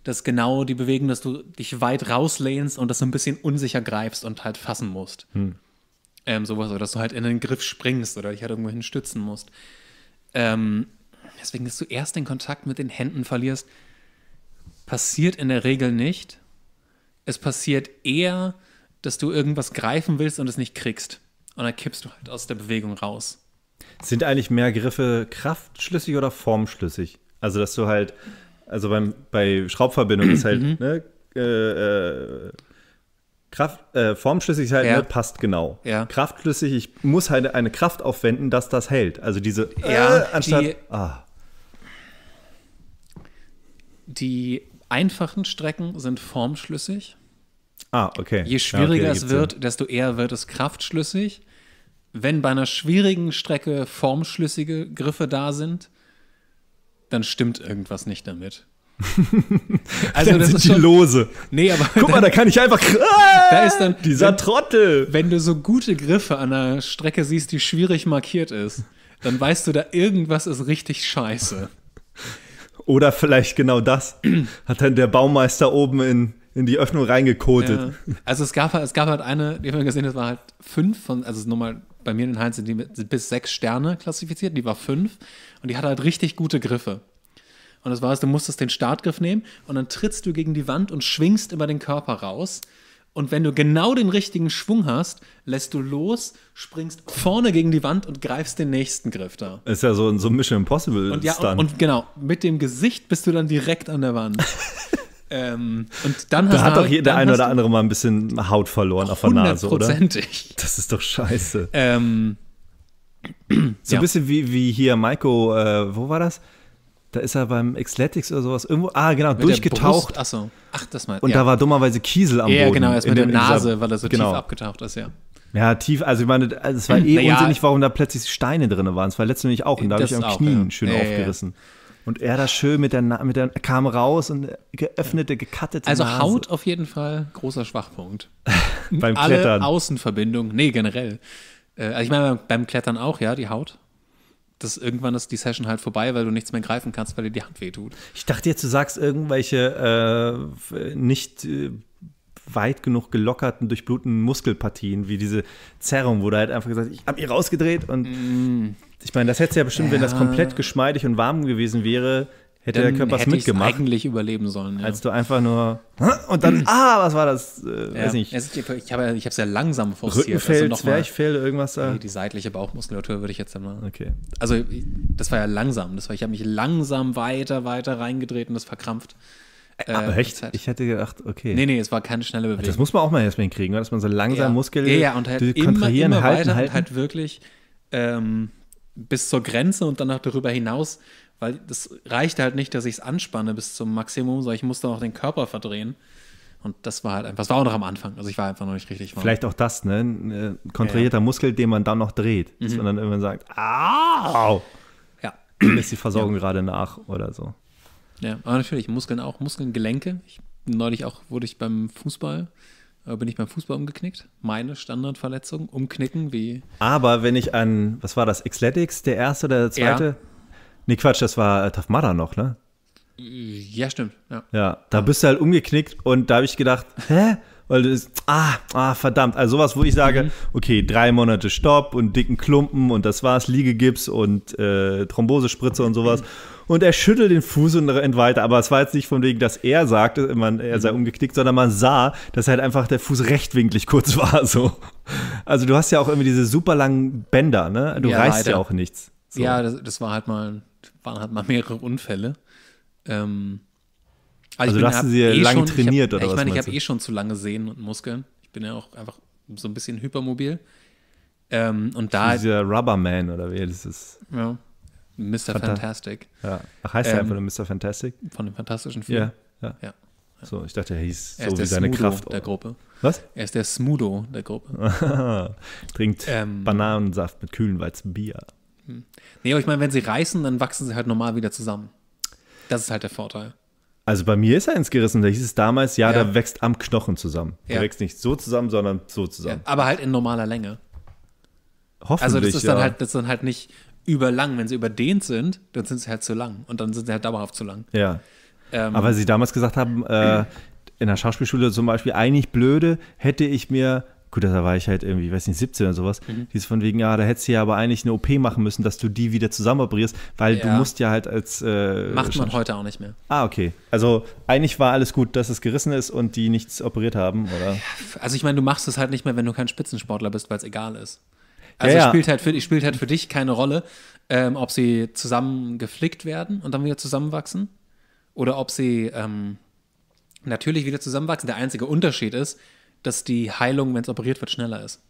dass genau die Bewegung, dass du dich weit rauslehnst und das so ein bisschen unsicher greifst und halt fassen musst. Hm. Ähm, sowas, oder dass du halt in den Griff springst oder dich halt irgendwo hin stützen musst. Ähm, deswegen, dass du erst den Kontakt mit den Händen verlierst, passiert in der Regel nicht. Es passiert eher, dass du irgendwas greifen willst und es nicht kriegst. Und dann kippst du halt aus der Bewegung raus. Sind eigentlich mehr Griffe kraftschlüssig oder formschlüssig? Also, dass du halt, also beim, bei Schraubverbindung ist halt, mhm. ne, äh, äh, Kraft, äh, formschlüssig ist halt, ja. ne, passt genau. Ja. Kraftschlüssig, ich muss halt eine Kraft aufwenden, dass das hält. Also diese, ja, äh, anstatt, die, ah. die einfachen Strecken sind formschlüssig. Ah, okay. Je schwieriger ja, okay, es wird, Sinn. desto eher wird es kraftschlüssig. Wenn bei einer schwierigen Strecke formschlüssige Griffe da sind, dann stimmt irgendwas nicht damit. also dann das sind ist schon, die lose. Nee, aber guck dann, mal, da kann ich einfach da ah! ist dann dieser wenn, Trottel. Wenn du so gute Griffe an einer Strecke siehst, die schwierig markiert ist, dann weißt du, da irgendwas ist richtig scheiße. Oder vielleicht genau das hat dann der Baumeister oben in, in die Öffnung reingekotet. Ja. Also es gab, es gab halt eine, die haben wir gesehen, das war halt fünf von, also nochmal bei mir in den Heinz sind die sind bis sechs Sterne klassifiziert, die war fünf und die hatte halt richtig gute Griffe. Und das war es, du musstest den Startgriff nehmen und dann trittst du gegen die Wand und schwingst über den Körper raus. Und wenn du genau den richtigen Schwung hast, lässt du los, springst vorne gegen die Wand und greifst den nächsten Griff da. Ist ja so ein so Mission Impossible und, ja, und, und, genau, mit dem Gesicht bist du dann direkt an der Wand. ähm, und dann da hat doch jeder ein oder andere mal ein bisschen Haut verloren auf der Nase, oder? Hundertprozentig. Das ist doch scheiße. Ähm, so ja. ein bisschen wie, wie hier Maiko, äh, wo war das? da ist er beim Xletics oder sowas irgendwo, ah genau, mit durchgetaucht. Achso, ach das mal. Und ja. da war dummerweise Kiesel am ja, Boden. Ja, genau, erst mit der, Nase, dieser, weil er so genau. tief abgetaucht ist, ja. Ja, tief, also ich meine, also es war eh naja. unsinnig, warum da plötzlich Steine drin waren. Es war letztendlich auch, und da habe ich am Knien ja. schön aufgerissen. Und er da schön mit der, mit der kam raus und geöffnete, gekattete Also Nase. Haut auf jeden Fall großer Schwachpunkt. beim Klettern. Alle Klettern. Außenverbindung, nee, generell. Äh, also ich meine beim Klettern auch, ja, die Haut dass irgendwann ist die Session halt vorbei, weil du nichts mehr greifen kannst, weil dir die Hand wehtut. Ich dachte jetzt, du sagst irgendwelche äh, nicht äh, weit genug gelockerten, durchblutenden Muskelpartien, wie diese Zerrung, wo du halt einfach gesagt ich habe ihr rausgedreht und mm. ich meine, das hättest du ja bestimmt, ja. wenn das komplett geschmeidig und warm gewesen wäre, hätte dann der Körper es mitgemacht. eigentlich überleben sollen. Ja. Als du einfach nur und dann mhm. ah, was war das? Äh, ja. Weiß nicht. Ich habe ich habe es ja langsam forciert. Rückenfell, also Zwerchfell, irgendwas da. Nee, die seitliche Bauchmuskulatur würde ich jetzt einmal. Okay. Also das war ja langsam. Das war ich habe mich langsam weiter weiter reingedreht und das verkrampft. Äh, Aber äh, echt? Ich hätte gedacht, okay. Nee, nee, es war keine schnelle also, Bewegung. Das muss man auch mal erstmal hinkriegen, dass man so langsam ja. Muskeln ja, ja, und halt immer, kontrahieren, immer halten, weiter halten. und halt wirklich ähm, bis zur Grenze und danach darüber hinaus weil das reicht halt nicht, dass ich es anspanne bis zum Maximum, sondern ich muss dann auch den Körper verdrehen. Und das war halt einfach, das war auch noch am Anfang. Also ich war einfach noch nicht richtig warm. Vielleicht auch das, ne? Ein äh, kontrollierter ja, ja. Muskel, den man dann noch dreht. Dass mhm. man dann irgendwann sagt, au! Ja. Dann ist die Versorgung ja. gerade nach oder so. Ja, aber natürlich, Muskeln auch, Muskeln, Gelenke. Ich, neulich auch wurde ich beim Fußball, äh, bin ich beim Fußball umgeknickt. Meine Standardverletzung, umknicken wie. Aber wenn ich an, was war das, Xletics, der erste oder der zweite? Ja. Nee, Quatsch, das war äh, Tafmara noch, ne? Ja, stimmt. Ja, ja da bist du halt umgeknickt und da habe ich gedacht, hä? Weil du bist, ah, ah, verdammt. Also sowas, wo ich sage, mhm. okay, drei Monate Stopp und dicken Klumpen und das war's, Liegegips und äh, Thrombosespritze und sowas. Mhm. Und er schüttelt den Fuß und rennt weiter. Aber es war jetzt nicht von wegen, dass er sagte, er sei mhm. umgeknickt, sondern man sah, dass halt einfach der Fuß rechtwinklig kurz war. So. Also du hast ja auch irgendwie diese super langen Bänder, ne? Du ja, reißt leider. ja auch nichts. So. Ja, das, das war halt mal waren halt mal mehrere Unfälle. Ähm, also, also hast du sie eh lang trainiert hab, oder ich was? ich meine, ich habe eh schon zu lange Sehnen und Muskeln. Ich bin ja auch einfach so ein bisschen hypermobil. Ähm, und da. Dieser Rubberman oder wie das ist. Ja. Mr. Fantastic. Ja. Ach, heißt ähm, er einfach nur Mr. Fantastic? Von dem fantastischen Film. Yeah, ja. ja. So, ich dachte, er hieß er so wie seine Smudo Kraft. der Gruppe. Was? Er ist der Smudo der Gruppe. Trinkt ähm, Bananensaft mit kühlen Weizenbier. Hm. Nee, aber ich meine, wenn sie reißen, dann wachsen sie halt normal wieder zusammen. Das ist halt der Vorteil. Also bei mir ist eins gerissen, da hieß es damals, ja, ja. der wächst am Knochen zusammen. Ja. Der wächst nicht so zusammen, sondern so zusammen. Ja, aber halt in normaler Länge. Hoffentlich. Also das ist ja. dann halt, das ist dann halt nicht überlang. Wenn sie überdehnt sind, dann sind sie halt zu lang und dann sind sie halt dauerhaft zu lang. Ja. Ähm, aber sie damals gesagt haben, äh, in der Schauspielschule zum Beispiel, eigentlich blöde, hätte ich mir gut, da war ich halt irgendwie, weiß nicht, 17 oder sowas, mhm. die ist von wegen, ja, ah, da hättest du ja aber eigentlich eine OP machen müssen, dass du die wieder zusammen operierst, weil ja. du musst ja halt als äh, Macht man heute auch nicht mehr. Ah, okay. Also eigentlich war alles gut, dass es gerissen ist und die nichts operiert haben, oder? Also ich meine, du machst es halt nicht mehr, wenn du kein Spitzensportler bist, weil es egal ist. Also ja, ja. Spielt, halt für, spielt halt für dich keine Rolle, ähm, ob sie zusammen geflickt werden und dann wieder zusammenwachsen oder ob sie ähm, natürlich wieder zusammenwachsen. Der einzige Unterschied ist, dass die Heilung, wenn es operiert wird, schneller ist.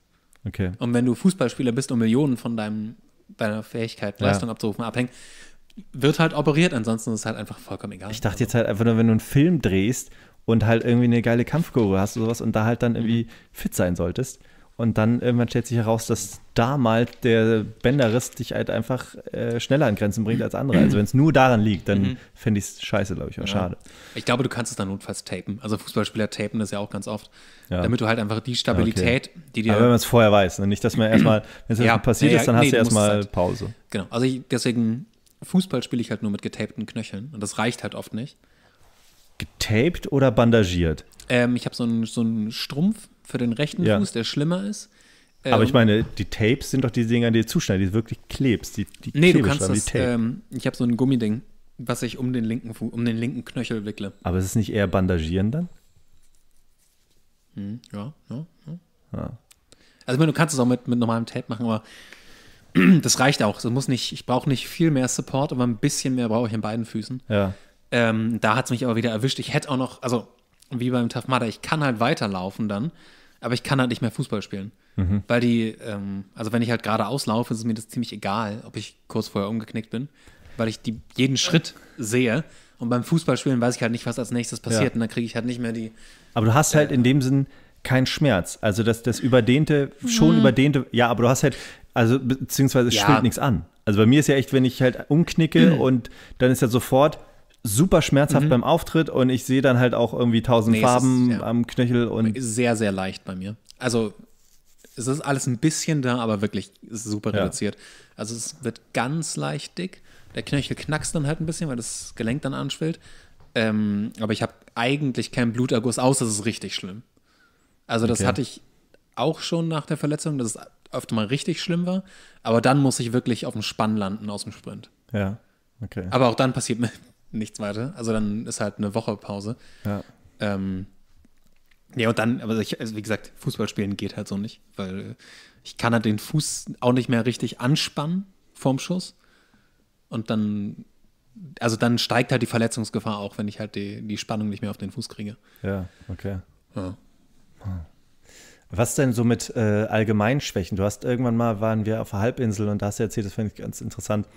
Okay. Und wenn du Fußballspieler bist und Millionen von deinem, deiner Fähigkeit, Leistung ja. abzurufen abhängen, wird halt operiert, ansonsten ist es halt einfach vollkommen egal. Ich dachte jetzt halt einfach nur, wenn du einen Film drehst und halt irgendwie eine geile Kampfkurve hast oder sowas und da halt dann irgendwie mhm. fit sein solltest, und dann irgendwann stellt sich heraus, dass damals der Bänderriss dich halt einfach äh, schneller an Grenzen bringt als andere. Also wenn es nur daran liegt, dann mhm. fände ich es scheiße, glaube ich, oder ja. schade. Ich glaube, du kannst es dann notfalls tapen. Also Fußballspieler tapen das ja auch ganz oft. Ja. Damit du halt einfach die Stabilität, okay. die dir. Aber wenn man es vorher weiß, ne? nicht, dass man erstmal, wenn es ja, passiert ist, dann nee, hast du erstmal halt, Pause. Genau. Also ich, deswegen, Fußball spiele ich halt nur mit getapten Knöcheln und das reicht halt oft nicht. Getaped oder bandagiert? Ähm, ich habe so einen so einen Strumpf, für den rechten ja. Fuß, der schlimmer ist. Aber ich ähm, meine, die Tapes sind doch die Dinger, die du zuschneidest, die du wirklich klebst. Die, die nee, du kannst das, ähm, ich habe so ein Gummiding, was ich um den linken Fuß, um den linken Knöchel wickle. Aber ist es nicht eher bandagieren dann? Hm, ja, ja, ja. ja. Also ich meine, du kannst es auch mit, mit normalem Tape machen, aber das reicht auch. Das muss nicht, ich brauche nicht viel mehr Support, aber ein bisschen mehr brauche ich an beiden Füßen. Ja. Ähm, da hat es mich aber wieder erwischt. Ich hätte auch noch, also wie beim Tafmada, ich kann halt weiterlaufen dann, aber ich kann halt nicht mehr Fußball spielen. Mhm. Weil die, ähm, also wenn ich halt geradeaus laufe, ist mir das ziemlich egal, ob ich kurz vorher umgeknickt bin, weil ich die, jeden Schritt sehe. Und beim Fußballspielen weiß ich halt nicht, was als nächstes passiert. Ja. Und dann kriege ich halt nicht mehr die. Aber du hast halt äh, halt in dem Sinn keinen Schmerz. Also das, das überdehnte, schon mhm. überdehnte, ja, aber du hast halt, also beziehungsweise es ja. nichts an. Also bei mir ist ja echt, wenn ich halt umknicke mhm. und dann ist ja sofort, super schmerzhaft mhm. beim Auftritt und ich sehe dann halt auch irgendwie tausend nee, Farben ist, ja. am Knöchel und. Sehr, sehr leicht bei mir. Also es ist alles ein bisschen da, aber wirklich super ja. reduziert. Also es wird ganz leicht dick. Der Knöchel knackst dann halt ein bisschen, weil das Gelenk dann anschwillt. Ähm, aber ich habe eigentlich keinen Bluterguss, außer es ist richtig schlimm. Also das okay. hatte ich auch schon nach der Verletzung, dass es öfter mal richtig schlimm war. Aber dann muss ich wirklich auf dem Spann landen aus dem Sprint. Ja, okay. Aber auch dann passiert mir nichts weiter. Also dann ist halt eine Woche Pause. Ja. Ähm, ja, und dann, aber ich, also wie gesagt, Fußballspielen geht halt so nicht, weil ich kann halt den Fuß auch nicht mehr richtig anspannen vorm Schuss. Und dann, also dann steigt halt die Verletzungsgefahr auch, wenn ich halt die, die Spannung nicht mehr auf den Fuß kriege. Ja, okay. Ja. Was denn so mit äh, Allgemeinschwächen? Du hast irgendwann mal, waren wir auf der Halbinsel und da hast du erzählt, das finde ich ganz interessant,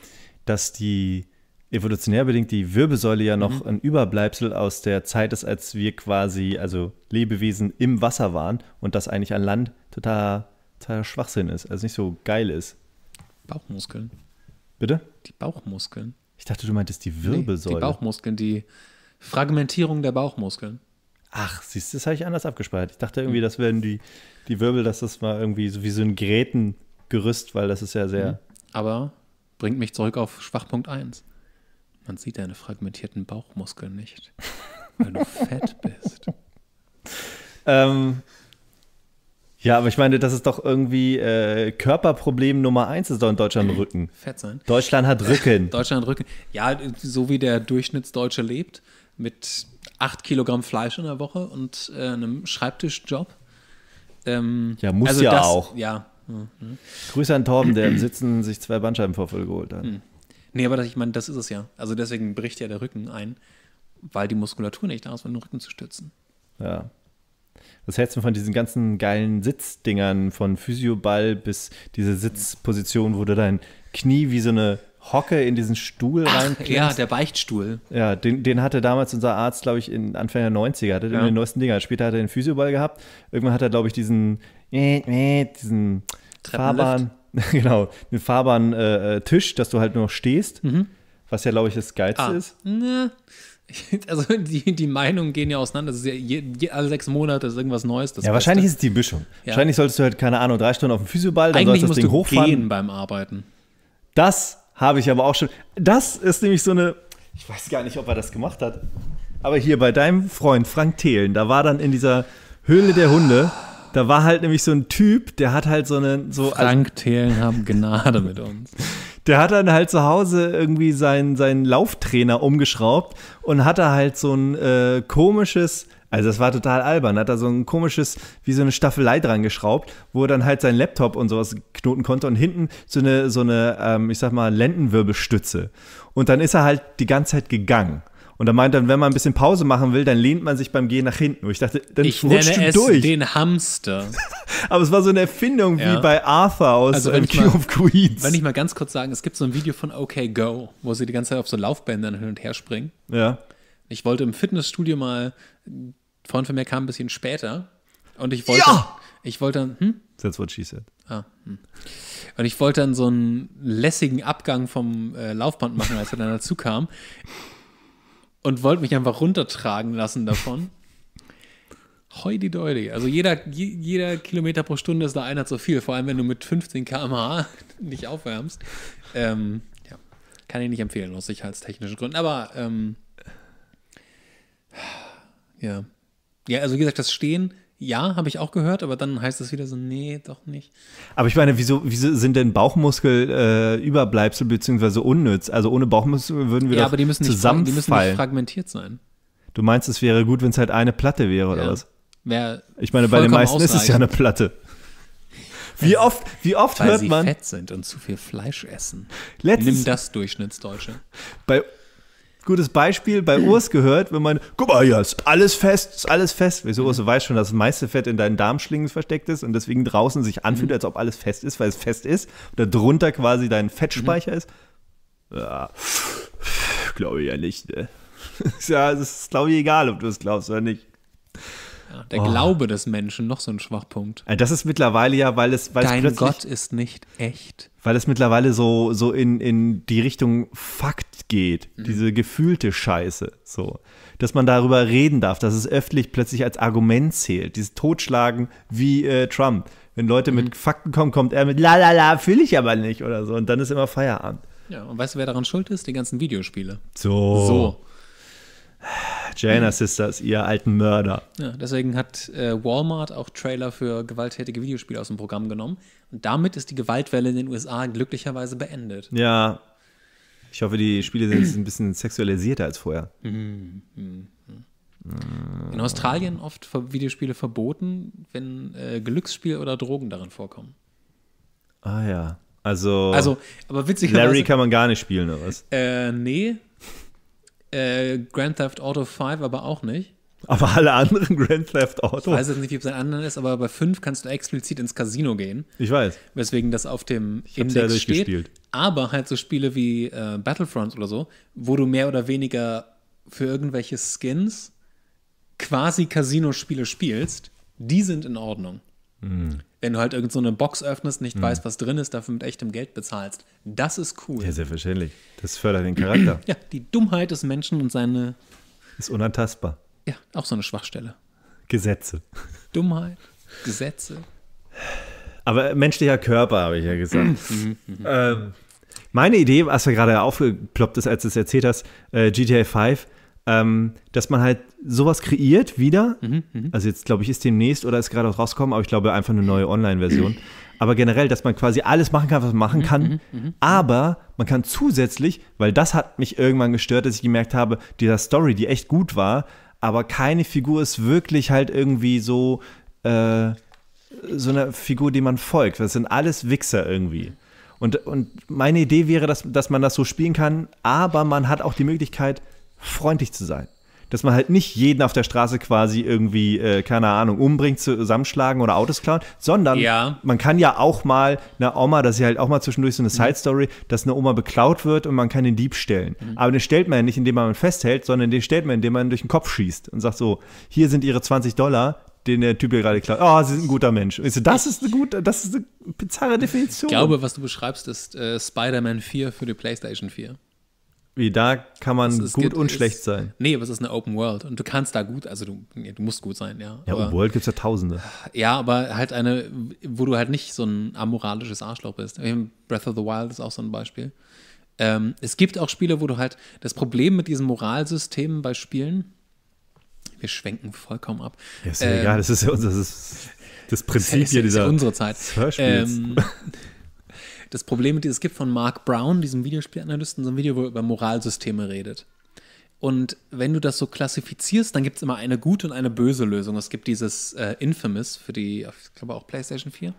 dass die evolutionär bedingt die Wirbelsäule ja noch mhm. ein Überbleibsel aus der Zeit ist, als wir quasi, also Lebewesen im Wasser waren und das eigentlich an Land total, total Schwachsinn ist, also nicht so geil ist. Bauchmuskeln. Bitte? Die Bauchmuskeln. Ich dachte, du meintest die Wirbelsäule. Nee, die Bauchmuskeln, die Fragmentierung der Bauchmuskeln. Ach, siehst du, das habe ich anders abgespeichert. Ich dachte irgendwie, mhm. das wären die, die Wirbel, dass das mal irgendwie so wie so ein Grätengerüst, weil das ist ja sehr. Mhm. Aber bringt mich zurück auf Schwachpunkt 1. Man sieht deine fragmentierten Bauchmuskeln nicht, weil du fett bist. Ähm, ja, aber ich meine, das ist doch irgendwie äh, Körperproblem Nummer eins ist doch in Deutschland Rücken. Fett sein. Deutschland hat Rücken. Deutschland hat Rücken. Ja, so wie der Durchschnittsdeutsche lebt, mit acht Kilogramm Fleisch in der Woche und äh, einem Schreibtischjob. Ähm, ja, muss also ja das, auch. Ja. Mhm. Grüße an Torben, der im Sitzen sich zwei Bandscheibenvorfälle geholt hat. Mhm. Nee, aber das, ich meine, das ist es ja. Also deswegen bricht ja der Rücken ein, weil die Muskulatur nicht da ist, um den Rücken zu stützen. Ja. Was hältst du von diesen ganzen geilen Sitzdingern, von Physioball bis diese Sitzposition, wo du dein Knie wie so eine Hocke in diesen Stuhl reinklemmst? Ja, der Beichtstuhl. Ja, den, den hatte damals unser Arzt, glaube ich, in Anfang der 90er, hatte ja. den neuesten Dinger. Später hat er den Physioball gehabt. Irgendwann hat er, glaube ich, diesen, äh, äh, diesen Fahrbahnlift. genau, den fahrbaren äh, äh, Tisch, dass du halt nur noch stehst, mhm. was ja, glaube ich, das Geilste ah. ist. Ne. Also die, die Meinungen gehen ja auseinander. Ja je, je, alle sechs Monate ist irgendwas Neues. ja, wahrscheinlich ist es die Mischung. Ja. Wahrscheinlich solltest du halt, keine Ahnung, drei Stunden auf dem Physioball, dann Eigentlich sollst du das Ding du hochfahren. Gehen beim Arbeiten. Das habe ich aber auch schon. Das ist nämlich so eine. Ich weiß gar nicht, ob er das gemacht hat. Aber hier bei deinem Freund Frank Thelen, da war dann in dieser Höhle der Hunde. Da war halt nämlich so ein Typ, der hat halt so einen So also Frank Thelen haben Gnade mit uns. Der hat dann halt zu Hause irgendwie seinen, seinen Lauftrainer umgeschraubt und hatte halt so ein äh, komisches. Also das war total albern. Hat da so ein komisches, wie so eine Staffelei dran geschraubt, wo er dann halt seinen Laptop und sowas knoten konnte und hinten so eine, so eine ähm, ich sag mal, Lendenwirbelstütze. Und dann ist er halt die ganze Zeit gegangen. Und er meint dann, wenn man ein bisschen Pause machen will, dann lehnt man sich beim Gehen nach hinten. Und ich dachte, dann ich rutscht nenne du es durch. den Hamster. Aber es war so eine Erfindung ja. wie bei Arthur aus also, ähm, King mal, of Queens. Wenn ich mal ganz kurz sagen, es gibt so ein Video von OK Go, wo sie die ganze Zeit auf so Laufbändern hin und her springen. Ja. Ich wollte im Fitnessstudio mal, Freund von mir kam ein bisschen später und ich wollte, ja! ich wollte dann, hm? That's what she said. Ah, hm. Und ich wollte dann so einen lässigen Abgang vom äh, Laufband machen, als er dann dazu kam und wollte mich einfach runtertragen lassen davon. Heudi Deudi. Also jeder, jeder Kilometer pro Stunde ist da einer zu viel, vor allem wenn du mit 15 km/h nicht aufwärmst. Ähm, ja. Kann ich nicht empfehlen, aus sicherheitstechnischen Gründen. Aber ähm, ja. Ja, also wie gesagt, das Stehen ja, habe ich auch gehört, aber dann heißt es wieder so, nee, doch nicht. Aber ich meine, wieso, wieso sind denn Bauchmuskelüberbleibsel äh, beziehungsweise unnütz? Also ohne Bauchmuskel würden wir ja, doch aber die müssen zusammenfallen. Nicht, die müssen nicht fragmentiert sein. Du meinst, es wäre gut, wenn es halt eine Platte wäre, oder was? Wär ich meine, bei den meisten ausreichend. ist es ja eine Platte. Wie oft, wie oft Weil hört man. Weil sie fett sind und zu viel Fleisch essen. Letztens, Nimm das Durchschnittsdeutsche. Bei gutes Beispiel bei Urs gehört, wenn man, guck mal, hier ist alles fest, ist alles fest. Wieso, Urs, du weißt schon, dass das meiste Fett in deinen Darmschlingen versteckt ist und deswegen draußen sich anfühlt, mhm. als ob alles fest ist, weil es fest ist und darunter quasi dein Fettspeicher mhm. ist. Ja, glaube ich ja nicht. Ne? ja, es ist, glaube ich, egal, ob du es glaubst oder nicht. Ja, der oh. Glaube des Menschen, noch so ein Schwachpunkt. Das ist mittlerweile ja, weil es. Weil Dein es Gott ist nicht echt weil es mittlerweile so, so in, in die Richtung Fakt geht, mhm. diese gefühlte Scheiße, so. Dass man darüber reden darf, dass es öffentlich plötzlich als Argument zählt, dieses Totschlagen wie äh, Trump. Wenn Leute mhm. mit Fakten kommen, kommt er mit la la la, fühle ich aber nicht oder so und dann ist immer Feierabend. Ja, und weißt du, wer daran schuld ist? Die ganzen Videospiele. So. So. Jana Sisters, ihr alten Mörder. Ja, deswegen hat äh, Walmart auch Trailer für gewalttätige Videospiele aus dem Programm genommen. Und damit ist die Gewaltwelle in den USA glücklicherweise beendet. Ja. Ich hoffe, die Spiele sind ein bisschen sexualisierter als vorher. Mhm. Mhm. Mhm. In Australien oft Videospiele verboten, wenn äh, Glücksspiel oder Drogen darin vorkommen. Ah ja. Also, also aber witzig Larry kann man gar nicht spielen, oder was? Äh, nee, äh, Grand Theft Auto 5 aber auch nicht. Aber alle anderen Grand Theft Auto. Ich weiß jetzt nicht, wie es bei anderen ist, aber bei 5 kannst du explizit ins Casino gehen. Ich weiß. Weswegen das auf dem ich Index ja steht. Gespielt. Aber halt so Spiele wie äh, Battlefront oder so, wo du mehr oder weniger für irgendwelche Skins quasi Casino-Spiele spielst, die sind in Ordnung. Mhm. Wenn du halt irgendeine so Box öffnest, nicht mhm. weißt, was drin ist, dafür mit echtem Geld bezahlst. Das ist cool. Ja, selbstverständlich. Das fördert den Charakter. ja, die Dummheit des Menschen und seine. Ist unantastbar. Ja, auch so eine Schwachstelle. Gesetze. Dummheit, Gesetze. Aber menschlicher Körper, habe ich ja gesagt. Mhm, mhm. ähm, meine Idee, was mir gerade aufgeploppt ist, als du es erzählt hast, äh, GTA 5, ähm, dass man halt sowas kreiert wieder. Mhm, mh. Also jetzt, glaube ich, ist demnächst oder ist gerade rausgekommen, aber ich glaube einfach eine neue Online-Version. aber generell, dass man quasi alles machen kann, was man machen mhm, kann. Mhm, mh, mhm. aber man kann zusätzlich, weil das hat mich irgendwann gestört, dass ich gemerkt habe, dieser Story, die echt gut war, aber keine Figur ist wirklich halt irgendwie so, äh, so eine Figur, die man folgt. Das sind alles Wichser irgendwie. Und, und meine Idee wäre, dass, dass man das so spielen kann, aber man hat auch die Möglichkeit, freundlich zu sein. Dass man halt nicht jeden auf der Straße quasi irgendwie, äh, keine Ahnung, umbringt, zusammenschlagen oder Autos klauen, sondern ja. man kann ja auch mal eine Oma, das ist ja halt auch mal zwischendurch so eine mhm. Side-Story, dass eine Oma beklaut wird und man kann den Dieb stellen. Mhm. Aber den stellt man ja nicht, indem man ihn festhält, sondern den stellt man, indem man ihn durch den Kopf schießt und sagt so, hier sind ihre 20 Dollar, den der Typ hier gerade klaut. Oh, sie sind ein guter Mensch. So, das ist eine gute, das ist eine bizarre Definition. Ich glaube, was du beschreibst, ist äh, Spider-Man 4 für die PlayStation 4. Wie da kann man also gut geht, und ist, schlecht sein. Nee, aber es ist eine Open World und du kannst da gut, also du, du musst gut sein, ja. Ja, Open World gibt es ja tausende. Ja, aber halt eine, wo du halt nicht so ein amoralisches Arschloch bist. Breath of the Wild ist auch so ein Beispiel. Ähm, es gibt auch Spiele, wo du halt das Problem mit diesem Moralsystem bei Spielen, wir schwenken vollkommen ab. Ja, ist ja ähm, egal, das ist ja unser, das, das Prinzip das ist, hier ist dieser. unsere Zeit. Ähm, das Problem, das es gibt von Mark Brown, diesem Videospielanalysten, so ein Video, wo er über Moralsysteme redet. Und wenn du das so klassifizierst, dann gibt es immer eine gute und eine böse Lösung. Es gibt dieses äh, Infamous für die, ich glaube auch PlayStation 4,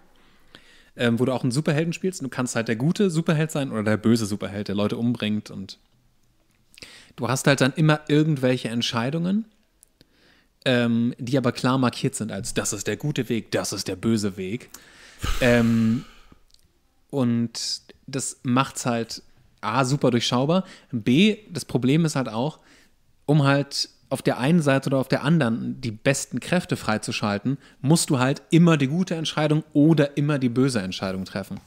ähm, wo du auch einen Superhelden spielst. Und du kannst halt der gute Superheld sein oder der böse Superheld, der Leute umbringt. Und du hast halt dann immer irgendwelche Entscheidungen, ähm, die aber klar markiert sind als das ist der gute Weg, das ist der böse Weg. ähm, und das macht es halt A, super durchschaubar. B, das Problem ist halt auch, um halt auf der einen Seite oder auf der anderen die besten Kräfte freizuschalten, musst du halt immer die gute Entscheidung oder immer die böse Entscheidung treffen.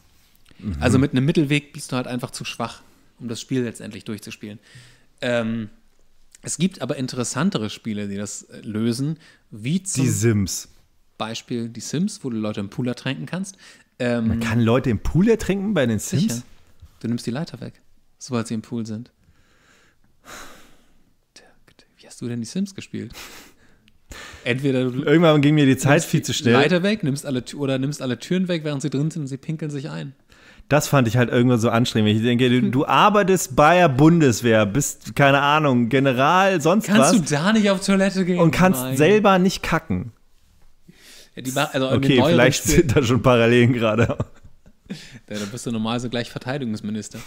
Mhm. Also mit einem Mittelweg bist du halt einfach zu schwach, um das Spiel letztendlich durchzuspielen. Ähm, es gibt aber interessantere Spiele, die das äh, lösen, wie zum die Sims. Beispiel die Sims, wo du Leute im Pool ertränken kannst, ähm, Man kann Leute im Pool ertrinken bei den Sims? Sicher. Du nimmst die Leiter weg, sobald sie im Pool sind. Wie hast du denn die Sims gespielt? Entweder du Irgendwann ging mir die Zeit viel zu schnell. Leiter weg, nimmst alle oder nimmst alle Türen weg, während sie drin sind und sie pinkeln sich ein. Das fand ich halt irgendwann so anstrengend. Ich denke, du, du arbeitest bei der Bundeswehr, bist, keine Ahnung, General, sonst kannst was. Kannst du da nicht auf Toilette gehen? Und kannst Nein. selber nicht kacken. Ja, die also okay, vielleicht sind da schon Parallelen gerade. Ja, da bist du normal so gleich Verteidigungsminister.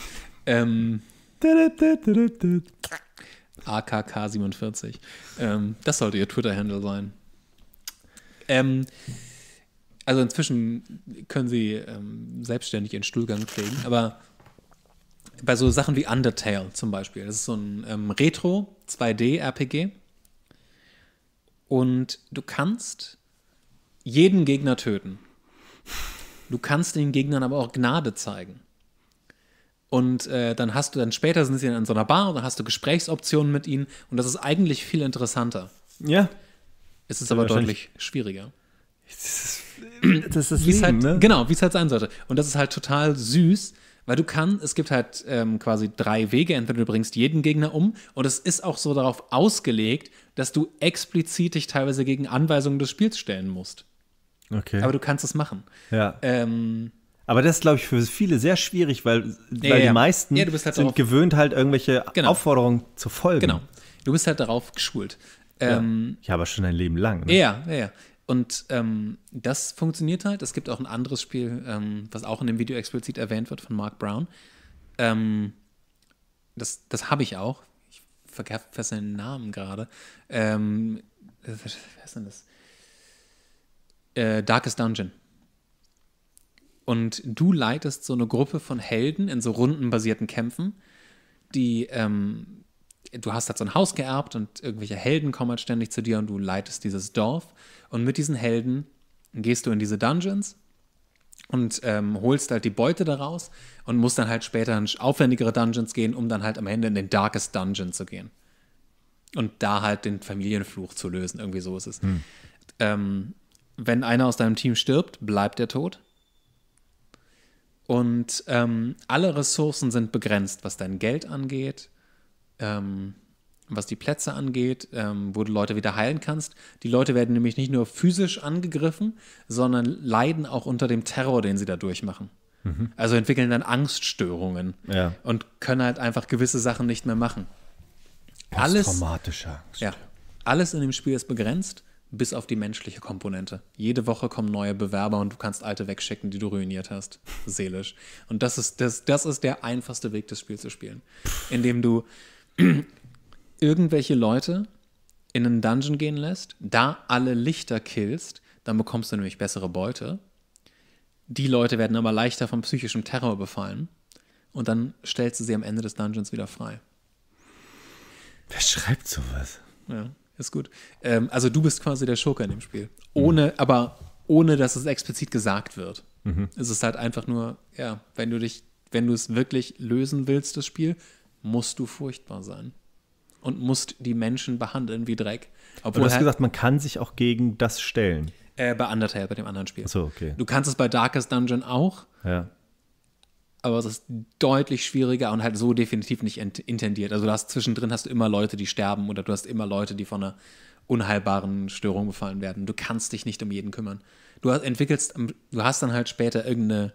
Ähm, AKK47. Ähm, das sollte ihr Twitter-Handle sein. Ähm, also inzwischen können sie ähm, selbstständig ihren Stuhlgang kriegen, aber bei so Sachen wie Undertale zum Beispiel, das ist so ein ähm, Retro 2D-RPG und du kannst jeden Gegner töten. Du kannst den Gegnern aber auch Gnade zeigen. Und äh, dann hast du dann später sind sie in so einer Bar und dann hast du Gesprächsoptionen mit ihnen und das ist eigentlich viel interessanter. Ja. Es ist ja, aber deutlich schwieriger. Das ist, das Leben, halt, ne? Genau, wie es halt sein sollte. Und das ist halt total süß, weil du kannst, es gibt halt ähm, quasi drei Wege. Entweder du bringst jeden Gegner um und es ist auch so darauf ausgelegt, dass du explizit dich teilweise gegen Anweisungen des Spiels stellen musst. Okay. Aber du kannst es machen. Ja. Ähm, aber das ist, glaube ich, für viele sehr schwierig, weil, ja, weil ja. die meisten ja, halt sind gewöhnt, halt irgendwelche genau. Aufforderungen zu folgen. Genau. Du bist halt darauf geschult. Ähm, ja. aber schon dein Leben lang. Ne? Ja, ja, ja. Und ähm, das funktioniert halt. Es gibt auch ein anderes Spiel, ähm, was auch in dem Video explizit erwähnt wird von Mark Brown. Ähm, das das habe ich auch. Ich vergesse seinen Namen gerade. Ähm, äh, was ist denn das? äh, Darkest Dungeon. Und du leitest so eine Gruppe von Helden in so rundenbasierten Kämpfen, die, ähm, du hast halt so ein Haus geerbt und irgendwelche Helden kommen halt ständig zu dir und du leitest dieses Dorf. Und mit diesen Helden gehst du in diese Dungeons und ähm, holst halt die Beute daraus und musst dann halt später in aufwendigere Dungeons gehen, um dann halt am Ende in den Darkest Dungeon zu gehen. Und da halt den Familienfluch zu lösen, irgendwie so ist es. Hm. Ähm, wenn einer aus deinem Team stirbt, bleibt er tot. Und ähm, alle Ressourcen sind begrenzt, was dein Geld angeht, ähm, was die Plätze angeht, ähm, wo du Leute wieder heilen kannst. Die Leute werden nämlich nicht nur physisch angegriffen, sondern leiden auch unter dem Terror, den sie da durchmachen. Mhm. Also entwickeln dann Angststörungen ja. und können halt einfach gewisse Sachen nicht mehr machen. Alles, Angst. Ja, alles in dem Spiel ist begrenzt bis auf die menschliche Komponente. Jede Woche kommen neue Bewerber und du kannst alte wegschicken, die du ruiniert hast, seelisch. Und das ist, das, das ist der einfachste Weg, das Spiel zu spielen, indem du irgendwelche Leute in einen Dungeon gehen lässt, da alle Lichter killst, dann bekommst du nämlich bessere Beute. Die Leute werden aber leichter vom psychischen Terror befallen und dann stellst du sie am Ende des Dungeons wieder frei. Wer schreibt sowas? Ja. Ist gut. Ähm, also du bist quasi der Schurke in dem Spiel. Ohne, mhm. aber ohne, dass es explizit gesagt wird. Mhm. Es ist halt einfach nur, ja, wenn du dich, wenn du es wirklich lösen willst, das Spiel, musst du furchtbar sein. Und musst die Menschen behandeln wie Dreck. Obwohl du hast halt gesagt, man kann sich auch gegen das stellen. Äh, bei Undertale, bei dem anderen Spiel. Achso, okay. Du kannst es bei Darkest Dungeon auch. Ja aber es ist deutlich schwieriger und halt so definitiv nicht intendiert. Also du hast zwischendrin hast du immer Leute, die sterben oder du hast immer Leute, die von einer unheilbaren Störung befallen werden. Du kannst dich nicht um jeden kümmern. Du entwickelst, du hast dann halt später irgendeine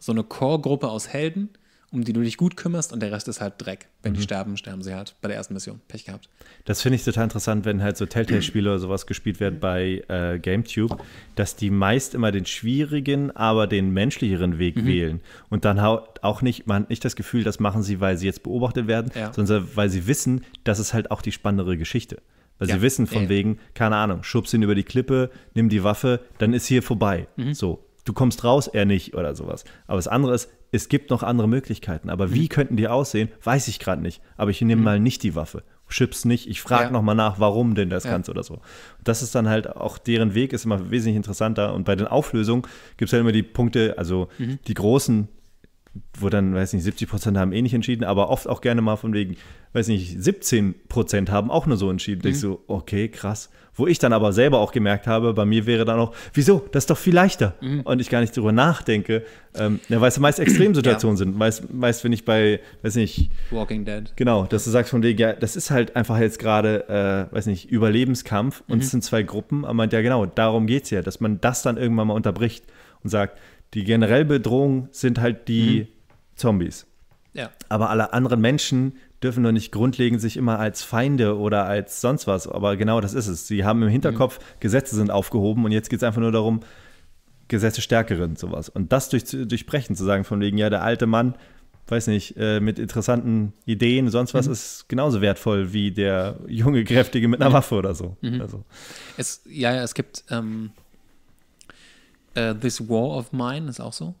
so eine Core-Gruppe aus Helden, um die du dich gut kümmerst und der Rest ist halt Dreck. Wenn mhm. die sterben, sterben sie halt bei der ersten Mission. Pech gehabt. Das finde ich total interessant, wenn halt so Telltale-Spiele oder sowas gespielt werden mhm. bei äh, GameTube, dass die meist immer den schwierigen, aber den menschlicheren Weg mhm. wählen. Und dann auch nicht, man hat nicht das Gefühl, das machen sie, weil sie jetzt beobachtet werden, ja. sondern weil sie wissen, das ist halt auch die spannendere Geschichte. Weil ja. sie wissen von Ey. wegen, keine Ahnung, schubst ihn über die Klippe, nimm die Waffe, dann ist hier vorbei. Mhm. So, du kommst raus, er nicht oder sowas. Aber das andere ist, es gibt noch andere Möglichkeiten, aber wie mhm. könnten die aussehen, weiß ich gerade nicht. Aber ich nehme mhm. mal nicht die Waffe, chips nicht, ich frage ja. nochmal nach, warum denn das ja. Ganze oder so. das ist dann halt auch deren Weg, ist immer wesentlich interessanter. Und bei den Auflösungen gibt es halt immer die Punkte, also mhm. die großen, wo dann, weiß nicht, 70 Prozent haben eh nicht entschieden, aber oft auch gerne mal von wegen, weiß nicht, 17 Prozent haben auch nur so entschieden. Mhm. Ich so, okay, krass. Wo ich dann aber selber auch gemerkt habe, bei mir wäre dann auch, wieso, das ist doch viel leichter. Mhm. Und ich gar nicht drüber nachdenke. Ähm, ja, weil es meist Extremsituationen ja. sind. Meist, meist, wenn ich bei, weiß nicht. Walking Dead. Genau, dass du sagst von wegen, ja, das ist halt einfach jetzt gerade, äh, weiß nicht, Überlebenskampf und mhm. es sind zwei Gruppen. Aber meint, ja, genau, darum geht es ja, dass man das dann irgendwann mal unterbricht und sagt, die generell Bedrohung sind halt die mhm. Zombies. Ja. Aber alle anderen Menschen dürfen doch nicht grundlegend sich immer als Feinde oder als sonst was. Aber genau das ist es. Sie haben im Hinterkopf, mhm. Gesetze sind aufgehoben und jetzt geht es einfach nur darum, Gesetze stärkeren sowas. Und das durch, durchbrechen, zu sagen, von wegen, ja, der alte Mann, weiß nicht, äh, mit interessanten Ideen, sonst was mhm. ist genauso wertvoll wie der junge, kräftige mit einer Waffe oder so. Mhm. Also. Es, ja, ja, es gibt ähm, uh, This War of Mine, ist auch so,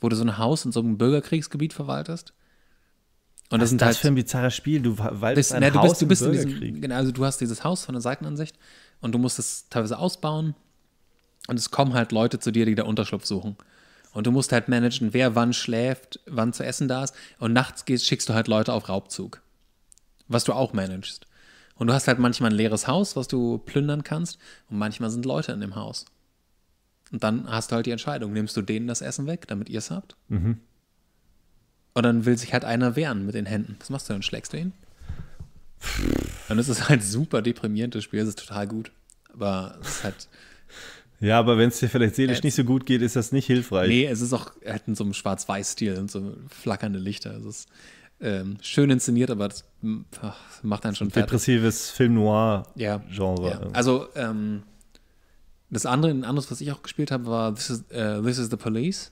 wo du so ein Haus in so einem Bürgerkriegsgebiet verwaltest. Und das Was also sind das halt, für ein bizarres Spiel? Du weißt ein na, Haus du bist, du bist in diesem, genau, also du hast dieses Haus von der Seitenansicht und du musst es teilweise ausbauen und es kommen halt Leute zu dir, die da Unterschlupf suchen. Und du musst halt managen, wer wann schläft, wann zu essen da ist und nachts gehst, schickst du halt Leute auf Raubzug. Was du auch managst. Und du hast halt manchmal ein leeres Haus, was du plündern kannst und manchmal sind Leute in dem Haus. Und dann hast du halt die Entscheidung, nimmst du denen das Essen weg, damit ihr es habt? Mhm. Und dann will sich halt einer wehren mit den Händen. Was machst du dann? Schlägst du ihn? Dann ist es halt super deprimierend, das Spiel das ist total gut. Aber es ist halt. Ja, aber wenn es dir vielleicht seelisch äh, nicht so gut geht, ist das nicht hilfreich. Nee, es ist auch halt in so einem Schwarz-Weiß-Stil und so flackernde Lichter. Es ist ähm, schön inszeniert, aber das hm, ach, macht einen schon fertig. Depressives Film-Noir-Genre. Ja, ja. Also, ähm, das andere, ein anderes, was ich auch gespielt habe, war This is, uh, This is the Police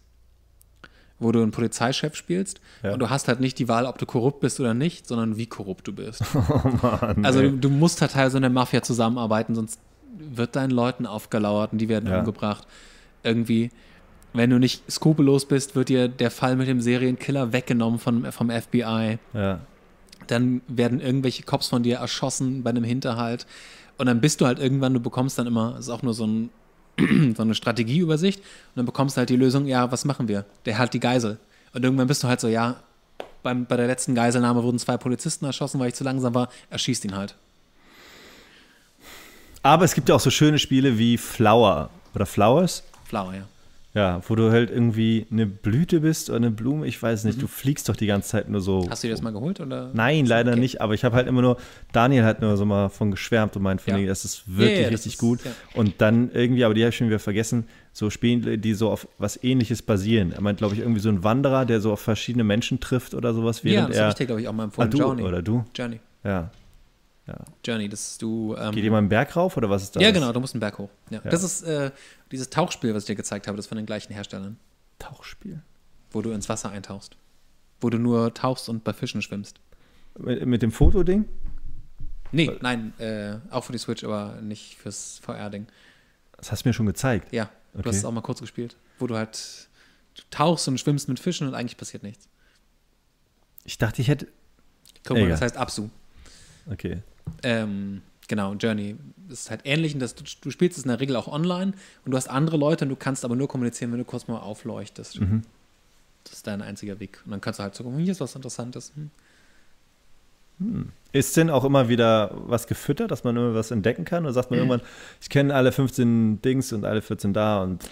wo du einen Polizeichef spielst ja. und du hast halt nicht die Wahl, ob du korrupt bist oder nicht, sondern wie korrupt du bist. Oh Mann, also du, du, musst halt teilweise in der Mafia zusammenarbeiten, sonst wird deinen Leuten aufgelauert und die werden ja. umgebracht. Irgendwie, wenn du nicht skrupellos bist, wird dir der Fall mit dem Serienkiller weggenommen von, vom FBI. Ja. Dann werden irgendwelche Cops von dir erschossen bei einem Hinterhalt. Und dann bist du halt irgendwann, du bekommst dann immer, ist auch nur so ein so eine Strategieübersicht und dann bekommst du halt die Lösung, ja, was machen wir? Der hat die Geisel. Und irgendwann bist du halt so, ja, beim, bei der letzten Geiselnahme wurden zwei Polizisten erschossen, weil ich zu langsam war, erschießt ihn halt. Aber es gibt ja auch so schöne Spiele wie Flower oder Flowers. Flower, ja. Ja, wo du halt irgendwie eine Blüte bist oder eine Blume, ich weiß nicht, mhm. du fliegst doch die ganze Zeit nur so. Hast du dir das mal geholt oder? Nein, leider okay. nicht, aber ich habe halt immer nur, Daniel hat nur so mal von geschwärmt und meint ja. das ist wirklich yeah, richtig ist, gut. Ja. Und dann irgendwie, aber die habe ich schon wieder vergessen, so Spiele, die so auf was ähnliches basieren. Er meint, glaube ich, irgendwie so ein Wanderer, der so auf verschiedene Menschen trifft oder sowas, während ja, das er. Ich dir, glaube ich, auch mal empfohlen. Ah, du, Journey. Oder du? Journey. Ja, ja. Journey, dass du. Ähm, Geht jemand einen Berg rauf oder was ist das? Ja, genau, du musst einen Berg hoch. Ja. Das ist äh, dieses Tauchspiel, was ich dir gezeigt habe, das ist von den gleichen Herstellern. Tauchspiel? Wo du ins Wasser eintauchst. Wo du nur tauchst und bei Fischen schwimmst. Mit, mit dem Fotoding? Nee, nein, äh, auch für die Switch, aber nicht fürs VR-Ding. Das hast du mir schon gezeigt. Ja, okay. du hast es auch mal kurz gespielt, wo du halt du tauchst und schwimmst mit Fischen und eigentlich passiert nichts. Ich dachte, ich hätte. Guck mal, Egal. das heißt Absu. Okay ähm, genau, Journey ist halt ähnlich, dass du, du, spielst es in der Regel auch online und du hast andere Leute und du kannst aber nur kommunizieren, wenn du kurz mal aufleuchtest. Mhm. Das ist dein einziger Weg. Und dann kannst du halt sagen, so, hier ist was Interessantes. Hm. hm. Ist denn auch immer wieder was gefüttert, dass man immer was entdecken kann? Oder sagt man äh. irgendwann, ich kenne alle 15 Dings und alle 14 da und.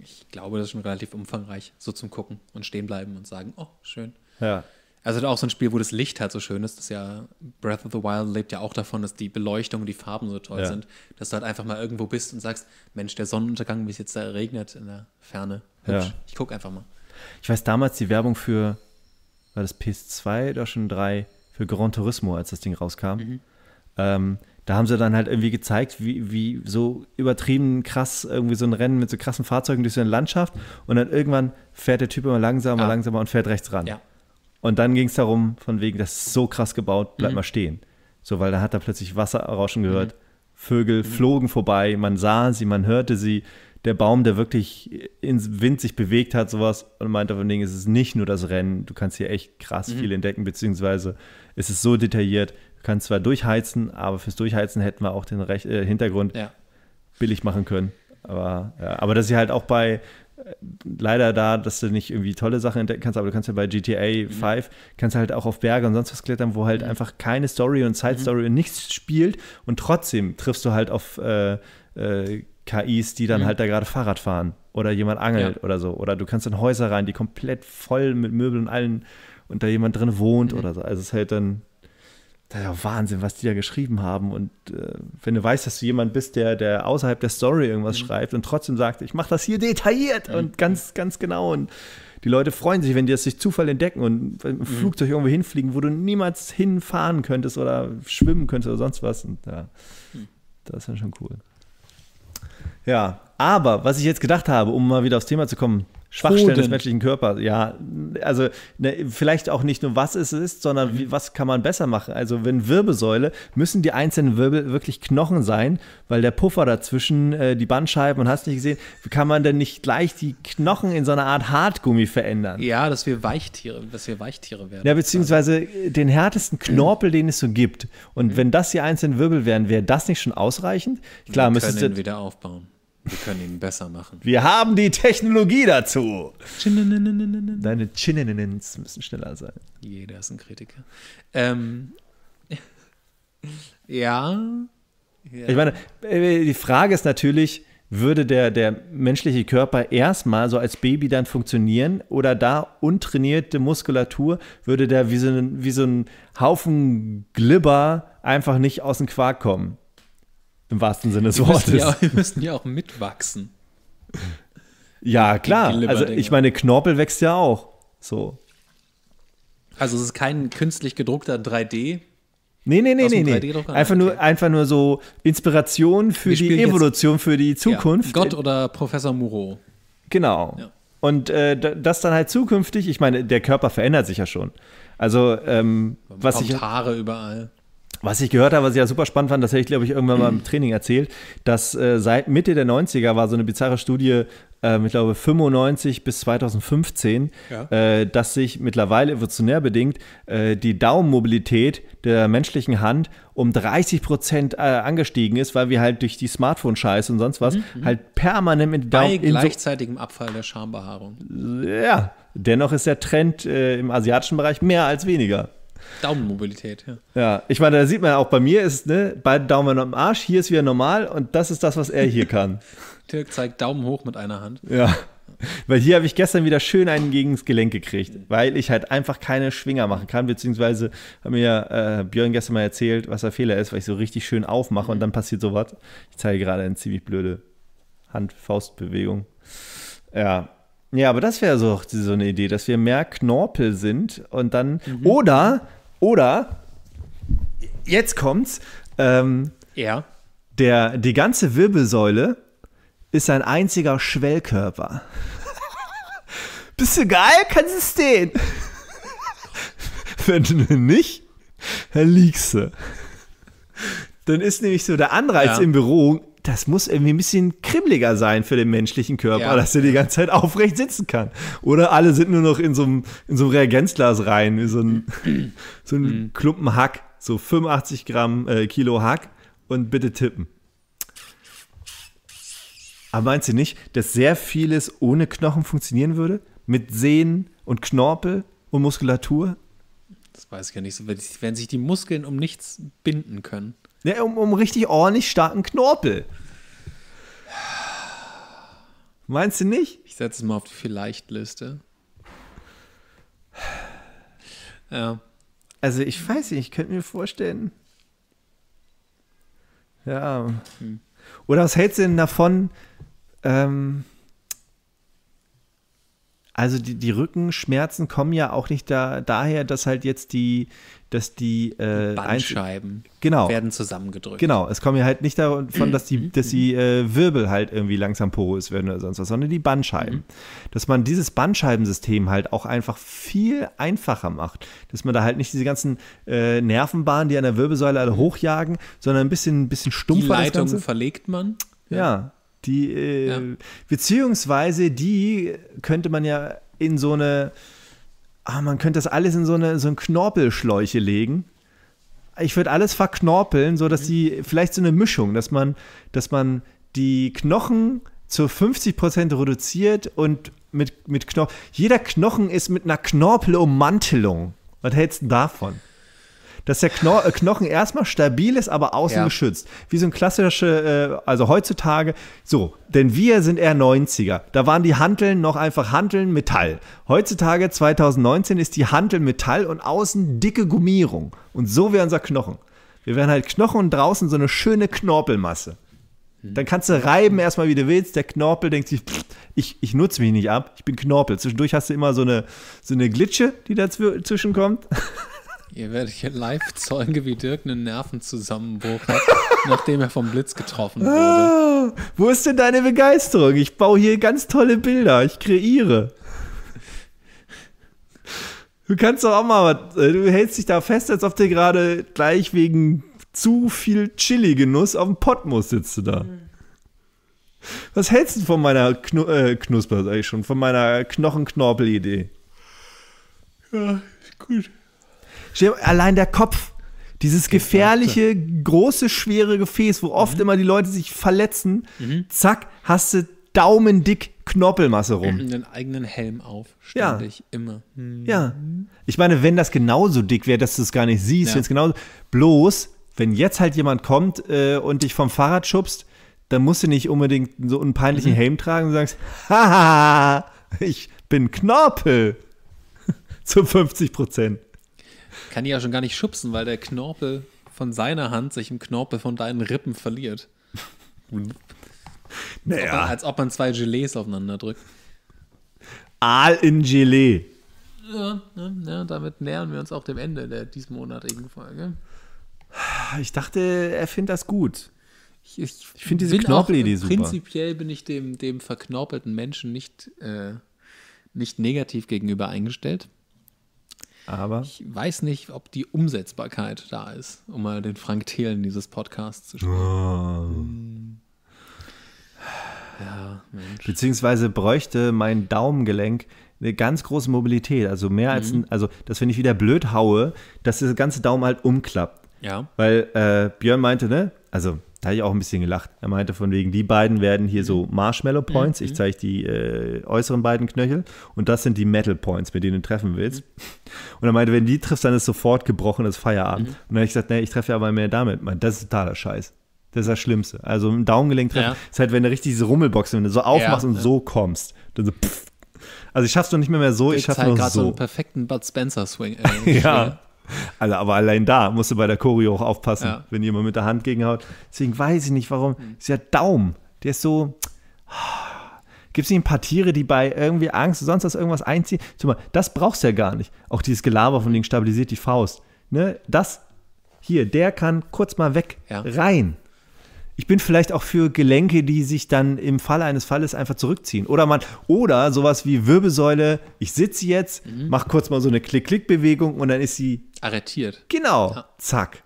Ich glaube, das ist schon relativ umfangreich, so zum Gucken und stehen bleiben und sagen, oh, schön. Ja. Also auch so ein Spiel, wo das Licht halt so schön ist. Das ist ja Breath of the Wild lebt ja auch davon, dass die Beleuchtung und die Farben so toll ja. sind, dass du halt einfach mal irgendwo bist und sagst, Mensch, der Sonnenuntergang, wie es jetzt da regnet in der Ferne. Hübsch. Ja. Ich gucke einfach mal. Ich weiß damals die Werbung für war das PS2 oder schon 3 für Gran Turismo, als das Ding rauskam. Mhm. Ähm, da haben sie dann halt irgendwie gezeigt, wie, wie so übertrieben krass irgendwie so ein Rennen mit so krassen Fahrzeugen durch so eine Landschaft und dann irgendwann fährt der Typ immer langsamer, ah. langsamer und fährt rechts ran. Ja. Und dann ging es darum, von wegen, das ist so krass gebaut, bleib mhm. mal stehen. So, weil da hat er plötzlich Wasserrauschen gehört. Mhm. Vögel mhm. flogen vorbei, man sah sie, man hörte sie. Der Baum, der wirklich ins Wind sich bewegt hat, sowas, und meinte von wegen, es ist nicht nur das Rennen, du kannst hier echt krass mhm. viel entdecken, beziehungsweise es ist so detailliert, du kannst zwar durchheizen, aber fürs Durchheizen hätten wir auch den Rech äh, Hintergrund ja. billig machen können. Aber, ja, aber das ist halt auch bei, leider da, dass du nicht irgendwie tolle Sachen entdecken kannst, aber du kannst ja bei GTA 5, mhm. kannst halt auch auf Berge und sonst was klettern, wo halt mhm. einfach keine Story und Side-Story mhm. und nichts spielt und trotzdem triffst du halt auf äh, äh, KIs, die dann mhm. halt da gerade Fahrrad fahren oder jemand angelt ja. oder so. Oder du kannst in Häuser rein, die komplett voll mit Möbeln und allen und da jemand drin wohnt mhm. oder so. Also es ist halt dann das ist ja Wahnsinn, was die da geschrieben haben. Und äh, wenn du weißt, dass du jemand bist, der, der außerhalb der Story irgendwas mhm. schreibt und trotzdem sagt, ich mache das hier detailliert mhm. und ganz, ganz genau. Und die Leute freuen sich, wenn die das durch Zufall entdecken und im mhm. Flugzeug irgendwo hinfliegen, wo du niemals hinfahren könntest oder schwimmen könntest oder sonst was. Und ja, mhm. das ist dann schon cool. Ja, aber was ich jetzt gedacht habe, um mal wieder aufs Thema zu kommen, Schwachstellen Hoden. des menschlichen Körpers, ja. Also ne, vielleicht auch nicht nur, was es ist, sondern wie, was kann man besser machen. Also wenn Wirbelsäule, müssen die einzelnen Wirbel wirklich Knochen sein, weil der Puffer dazwischen, äh, die Bandscheiben und hast nicht gesehen, kann man denn nicht gleich die Knochen in so einer Art Hartgummi verändern? Ja, dass wir Weichtiere, dass wir Weichtiere werden. Ja, beziehungsweise den härtesten Knorpel, den es so gibt. Und mhm. wenn das die einzelnen Wirbel wären, wäre das nicht schon ausreichend? Klar, wir müsstest du... wieder aufbauen. Wir können ihn besser machen. Wir haben die Technologie dazu. Deine Chininins müssen schneller sein. Jeder ist ein Kritiker. Ähm, ja, ja. Ich meine, die Frage ist natürlich, würde der, der menschliche Körper erstmal so als Baby dann funktionieren oder da untrainierte Muskulatur würde der wie so ein, wie so ein Haufen Glibber einfach nicht aus dem Quark kommen? Im wahrsten Sinne des wir Wortes. Ja, wir müssen ja auch mitwachsen. Ja, klar. Also ich meine, Knorpel wächst ja auch. So. Also es ist kein künstlich gedruckter 3D. Nee, nee, nee, nee, nee. Einfach, okay. nur, einfach nur so Inspiration für die Evolution, für die Zukunft. Ja, Gott oder Professor Muro. Genau. Ja. Und äh, das dann halt zukünftig, ich meine, der Körper verändert sich ja schon. Also, ähm, was ich. Haare überall. Was ich gehört habe, was ich ja super spannend fand, das hätte ich, glaube ich, irgendwann mal im Training erzählt, dass äh, seit Mitte der 90er war so eine bizarre Studie, ähm, ich glaube 95 bis 2015, ja. äh, dass sich mittlerweile evolutionär bedingt äh, die Daumenmobilität der menschlichen Hand um 30 Prozent äh, angestiegen ist, weil wir halt durch die Smartphone-Scheiße und sonst was mhm. mhm. halt permanent mit Daumen. Bei gleichzeitigem so Abfall der Schambehaarung. Ja, dennoch ist der Trend äh, im asiatischen Bereich mehr als weniger. Daumenmobilität, ja. Ja, ich meine, da sieht man ja auch bei mir ist, ne, beide Daumen am Arsch, hier ist wieder normal und das ist das, was er hier kann. Dirk zeigt Daumen hoch mit einer Hand. Ja. Weil hier habe ich gestern wieder schön einen gegen das Gelenk gekriegt, weil ich halt einfach keine Schwinger machen kann, beziehungsweise hat mir äh, Björn gestern mal erzählt, was der Fehler ist, weil ich so richtig schön aufmache und mhm. dann passiert sowas. Ich zeige gerade eine ziemlich blöde Hand-Faust-Bewegung. Ja, ja, aber das wäre so, so eine Idee, dass wir mehr Knorpel sind und dann. Mhm. Oder, oder, jetzt kommt's. Ähm, ja. Der, die ganze Wirbelsäule ist ein einziger Schwellkörper. Bist du geil? Kannst es stehen? Wenn du nicht, dann liegst du. Dann ist nämlich so der Anreiz ja. im Büro das muss irgendwie ein bisschen kribbeliger sein für den menschlichen Körper, ja. dass er die ganze Zeit aufrecht sitzen kann. Oder alle sind nur noch in so einem, in so einem Reagenzglas rein, so ein, so ein mhm. Klumpen Hack, so 85 Gramm äh, Kilo Hack und bitte tippen. Aber meinst du nicht, dass sehr vieles ohne Knochen funktionieren würde? Mit Sehnen und Knorpel und Muskulatur? Das weiß ich ja nicht. So, Wenn sich die Muskeln um nichts binden können. Ne, um, um richtig ordentlich starken Knorpel. Meinst du nicht? Ich setze es mal auf die Vielleicht-Liste. Ja. Also ich weiß nicht, ich könnte mir vorstellen. Ja. Hm. Oder was hältst du denn davon? Ähm, also die, die, Rückenschmerzen kommen ja auch nicht da, daher, dass halt jetzt die, dass die, äh, Bandscheiben genau. werden zusammengedrückt. Genau, es kommen ja halt nicht davon, dass die, mhm. dass die äh, Wirbel halt irgendwie langsam porös werden oder sonst was, sondern die Bandscheiben. Mhm. Dass man dieses Bandscheibensystem halt auch einfach viel einfacher macht. Dass man da halt nicht diese ganzen äh, Nervenbahnen, die an der Wirbelsäule alle mhm. hochjagen, sondern ein bisschen, ein bisschen stumpfer. Die Leitung verlegt man. ja. ja. Die, äh, ja. beziehungsweise die könnte man ja in so eine, ah, man könnte das alles in so eine, so ein Knorpelschläuche legen. Ich würde alles verknorpeln, sodass mhm. die, vielleicht so eine Mischung, dass man, dass man die Knochen zu 50 reduziert und mit, mit Knochen, jeder Knochen ist mit einer Knorpelummantelung. Was hältst du davon? dass der Kno äh, Knochen erstmal stabil ist, aber außen ja. geschützt. Wie so ein klassischer, äh, also heutzutage, so, denn wir sind eher 90er. Da waren die Hanteln noch einfach Hanteln Metall. Heutzutage, 2019, ist die Hantel Metall und außen dicke Gummierung. Und so wäre unser Knochen. Wir wären halt Knochen und draußen so eine schöne Knorpelmasse. Hm. Dann kannst du reiben erstmal, wie du willst. Der Knorpel denkt sich, pff, ich, ich nutze mich nicht ab, ich bin Knorpel. Zwischendurch hast du immer so eine, so eine Glitsche, die dazwischen kommt. Ihr werdet hier live Zeuge, wie Dirk einen Nervenzusammenbruch hat, nachdem er vom Blitz getroffen wurde. Ah, wo ist denn deine Begeisterung? Ich baue hier ganz tolle Bilder. Ich kreiere. Du kannst doch auch mal was. Äh, du hältst dich da fest, als ob du gerade gleich wegen zu viel Chili-Genuss auf dem Pott sitzt du da. Mhm. Was hältst du von meiner Knu äh, Knusper, sag ich schon, von meiner Knochenknorpel-Idee? Ja, gut allein der Kopf. Dieses gefährliche, große, schwere Gefäß, wo oft mhm. immer die Leute sich verletzen. Mhm. Zack, hast du daumendick Knorpelmasse rum. Und den eigenen Helm auf, ständig, ja. immer. Mhm. Ja. Ich meine, wenn das genauso dick wäre, dass du es gar nicht siehst, ja. wenn es genauso. Bloß, wenn jetzt halt jemand kommt äh, und dich vom Fahrrad schubst, dann musst du nicht unbedingt so einen peinlichen mhm. Helm tragen und sagst, haha, ich bin Knorpel. Zu 50 Prozent. Kann die ja schon gar nicht schubsen, weil der Knorpel von seiner Hand sich im Knorpel von deinen Rippen verliert. naja. Ob man, als ob man zwei Gelees aufeinander drückt. Aal in Gelee. Ja, ja, damit nähern wir uns auch dem Ende der diesmonatigen Folge. Ich dachte, er findet das gut. Ich, ich, ich finde diese Knorpelidee super. Prinzipiell bin ich dem, dem verknorpelten Menschen nicht, äh, nicht negativ gegenüber eingestellt. Aber ich weiß nicht, ob die Umsetzbarkeit da ist, um mal den Frank Thelen dieses Podcasts zu spielen. Oh. Hm. Ja, Beziehungsweise bräuchte mein Daumengelenk eine ganz große Mobilität. Also mehr mhm. als, ein, also dass wenn ich wieder blöd haue, dass das ganze Daumen halt umklappt. Ja. Weil äh, Björn meinte, ne? Also da habe ich auch ein bisschen gelacht. Er meinte von wegen, die beiden werden hier so mhm. Marshmallow Points. Mhm. Ich zeige die äh, äußeren beiden Knöchel und das sind die Metal Points, mit denen du treffen willst. Mhm. Und er meinte, wenn die triffst, dann ist sofort gebrochenes Feierabend. Und dann habe ich gesagt, nee, ich treffe ja aber mehr damit. Meinte, das ist totaler Scheiß. Das ist das Schlimmste. Also ein Daumengelenk treffen ja. ist halt, wenn du richtig diese Rummelboxen, wenn du so aufmachst ja, und ja. so kommst, dann so pff. Also ich schaff's doch nicht mehr, mehr so, ich, ich schaff's halt nur so. gerade so einen perfekten Bud Spencer Swing. Äh, ja. Also, aber allein da musst du bei der Choreo auch aufpassen, ja. wenn jemand mit der Hand gegenhaut. Deswegen weiß ich nicht, warum. Hm. Ist ja Daumen. Der ist so. Gibt es nicht ein paar Tiere, die bei irgendwie Angst oder sonst was irgendwas einziehen? Mal, das brauchst du ja gar nicht. Auch dieses Gelaber von wegen stabilisiert die Faust. Ne? Das hier, der kann kurz mal weg ja. rein ich bin vielleicht auch für Gelenke, die sich dann im Falle eines Falles einfach zurückziehen. Oder man, oder sowas wie Wirbelsäule, ich sitze jetzt, mhm. mach kurz mal so eine Klick-Klick-Bewegung und dann ist sie arretiert. Genau. Ja. Zack.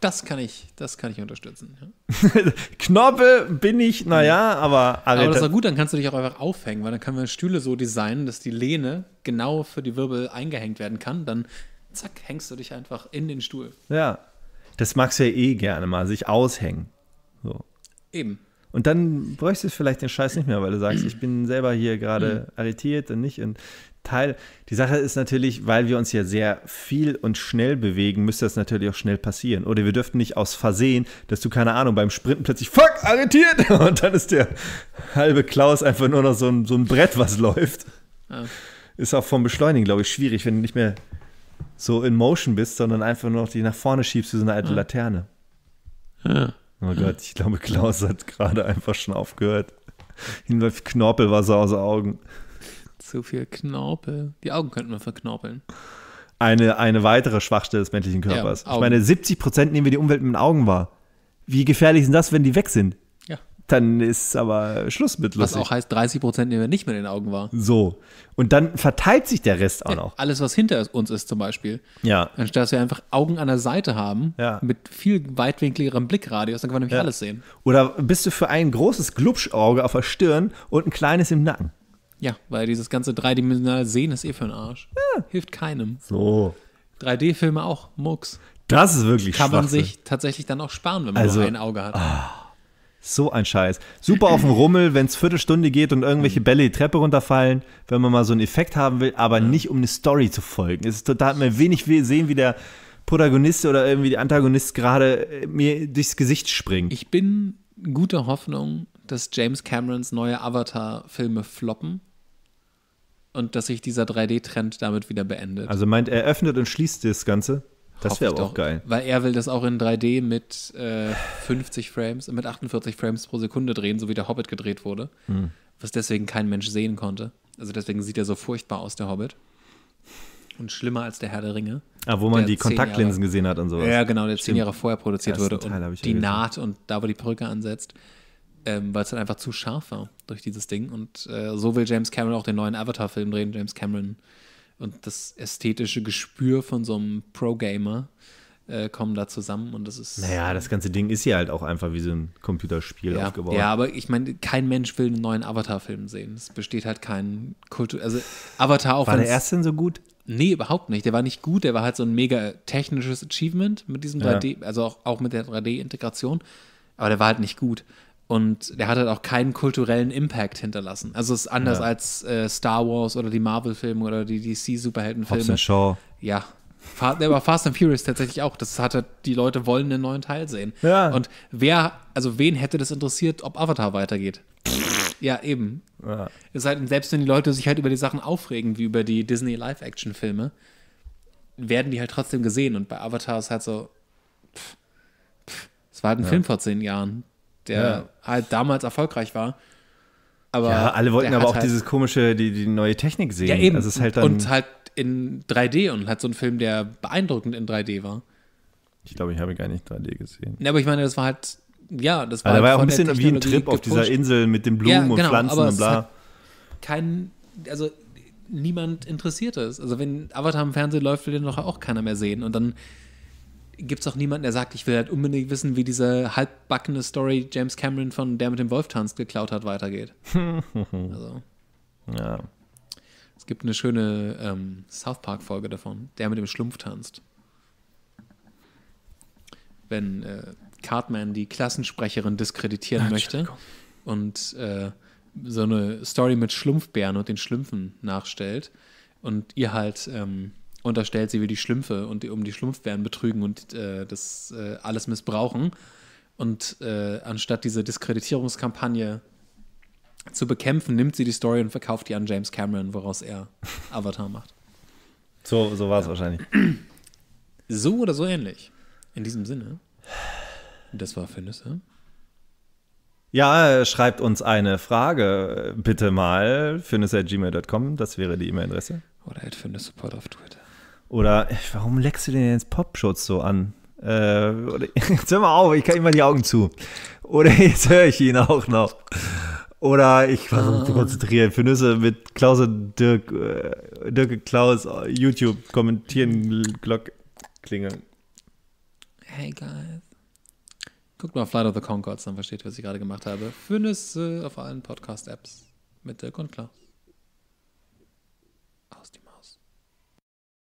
Das kann ich, das kann ich unterstützen. Ja. Knorpe bin ich, naja, mhm. aber Arreta Aber das ist gut, dann kannst du dich auch einfach aufhängen, weil dann können wir Stühle so designen, dass die Lehne genau für die Wirbel eingehängt werden kann. Dann zack, hängst du dich einfach in den Stuhl. Ja. Das magst du ja eh gerne mal, sich aushängen. So. Eben. Und dann bräuchst du vielleicht den Scheiß nicht mehr, weil du sagst, ich bin selber hier gerade arretiert mhm. und nicht. Und Teil, die Sache ist natürlich, weil wir uns ja sehr viel und schnell bewegen, müsste das natürlich auch schnell passieren. Oder wir dürften nicht aus Versehen, dass du, keine Ahnung, beim Sprinten plötzlich, fuck, arretiert! Und dann ist der halbe Klaus einfach nur noch so ein, so ein Brett, was läuft. Ja. Ist auch vom Beschleunigen, glaube ich, schwierig, wenn du nicht mehr so in Motion bist, sondern einfach nur noch die nach vorne schiebst wie so eine alte ja. Laterne. Ja. Oh Gott, ich glaube, Klaus hat gerade einfach schon aufgehört. Hinläuft Knorpelwasser aus Augen. Zu viel Knorpel. Die Augen könnten wir verknorpeln. Eine, eine weitere Schwachstelle des menschlichen Körpers. Ja, ich meine, 70 Prozent nehmen wir die Umwelt mit den Augen wahr. Wie gefährlich sind das, wenn die weg sind? dann ist aber Schluss mit lustig. Was auch heißt, 30 Prozent nehmen wir nicht mehr in den Augen wahr. So. Und dann verteilt sich der Rest auch noch. Alles, was hinter uns ist zum Beispiel. Ja. Anstatt dass wir einfach Augen an der Seite haben, ja. mit viel weitwinkligerem Blickradius, dann kann man nämlich ja. alles sehen. Oder bist du für ein großes Glubschauge auf der Stirn und ein kleines im Nacken? Ja, weil dieses ganze dreidimensionale Sehen ist eh für den Arsch. Ja. Hilft keinem. So. 3D-Filme auch, Mucks. Das ist wirklich Kann man sich tatsächlich dann auch sparen, wenn man also, nur ein Auge hat. Ah. So ein Scheiß. Super auf dem Rummel, wenn es Viertelstunde geht und irgendwelche mhm. Bälle die Treppe runterfallen, wenn man mal so einen Effekt haben will, aber nicht um eine Story zu folgen. Es ist total, hat man wenig sehen, wie der Protagonist oder irgendwie die Antagonist gerade äh, mir durchs Gesicht springt. Ich bin guter Hoffnung, dass James Camerons neue Avatar-Filme floppen und dass sich dieser 3D-Trend damit wieder beendet. Also meint er öffnet und schließt das Ganze? Das wäre auch geil. Weil er will das auch in 3D mit äh, 50 Frames, mit 48 Frames pro Sekunde drehen, so wie der Hobbit gedreht wurde. Hm. Was deswegen kein Mensch sehen konnte. Also deswegen sieht er so furchtbar aus, der Hobbit. Und schlimmer als der Herr der Ringe. Ah, wo man die Kontaktlinsen Jahre, gesehen hat und sowas. Ja, genau, der Stimmt. zehn Jahre vorher produziert wurde. Teil und die Naht und da, wo die Perücke ansetzt. Ähm, weil es dann halt einfach zu scharf war durch dieses Ding. Und äh, so will James Cameron auch den neuen Avatar-Film drehen. James Cameron und das ästhetische Gespür von so einem Pro-Gamer äh, kommen da zusammen und das ist. Naja, das ganze Ding ist ja halt auch einfach wie so ein Computerspiel ja, aufgebaut. Ja, aber ich meine, kein Mensch will einen neuen Avatar-Film sehen. Es besteht halt kein Kultur. Also Avatar auch. War der erste denn so gut? Nee, überhaupt nicht. Der war nicht gut, der war halt so ein mega technisches Achievement mit diesem 3D, also auch, auch mit der 3D-Integration, aber der war halt nicht gut. Und der hat halt auch keinen kulturellen Impact hinterlassen. Also es ist anders ja. als äh, Star Wars oder die Marvel-Filme oder die DC-Superheldenfilme. superhelden Hobbs Shaw. Ja. Aber Fast and Furious tatsächlich auch. Das hatte, halt, die Leute wollen einen neuen Teil sehen. Ja. Und wer, also wen hätte das interessiert, ob Avatar weitergeht? ja, eben. Ja. ist halt, selbst wenn die Leute sich halt über die Sachen aufregen, wie über die Disney Live-Action-Filme, werden die halt trotzdem gesehen. Und bei Avatar ist halt so, pff, pff, es war halt ein ja. Film vor zehn Jahren der ja. halt damals erfolgreich war. Aber ja, alle wollten aber auch halt dieses komische, die, die neue Technik sehen. Ja, eben. Also halt und halt in 3D und halt so ein Film, der beeindruckend in 3D war. Ich glaube, ich habe gar nicht 3D gesehen. Ja, aber ich meine, das war halt, ja, das war, also halt war auch ein bisschen wie ein Trip gepusht. auf dieser Insel mit den Blumen ja, genau, und Pflanzen und bla. Kein, also niemand interessiert es. Also wenn Avatar im Fernsehen läuft, will den doch auch keiner mehr sehen. Und dann gibt es auch niemanden, der sagt, ich will halt unbedingt wissen, wie diese halbbackene Story James Cameron von Der mit dem Wolf tanzt geklaut hat, weitergeht. also. Ja. Es gibt eine schöne ähm, South Park-Folge davon, der mit dem Schlumpf tanzt. Wenn äh, Cartman die Klassensprecherin diskreditieren möchte und äh, so eine Story mit Schlumpfbären und den Schlümpfen nachstellt und ihr halt. Ähm, unterstellt, sie will die Schlümpfe und die, um die Schlumpfbären betrügen und äh, das äh, alles missbrauchen. Und äh, anstatt diese Diskreditierungskampagne zu bekämpfen, nimmt sie die Story und verkauft die an James Cameron, woraus er Avatar macht. So, so war es ja. wahrscheinlich. So oder so ähnlich. In diesem Sinne. Das war Findeste. Ja, schreibt uns eine Frage äh, bitte mal. Findeste.gmail.com, das wäre die E-Mail-Adresse. Oder at Findeste Support auf Twitter. Oder warum leckst du denn jetzt Popschutz so an? Äh, oder, jetzt hör mal auf, ich kann immer die Augen zu. Oder jetzt höre ich ihn auch noch. Oder ich versuche mich zu ah. konzentrieren. Für Nüsse mit Klaus und Dirk, äh, Dirk Klaus, äh, YouTube, kommentieren, Glock klingeln. Hey guys. Guckt mal auf Flight of the Concords, dann versteht, ihr, was ich gerade gemacht habe. Für Nüsse auf allen Podcast-Apps mit Dirk und Klaus.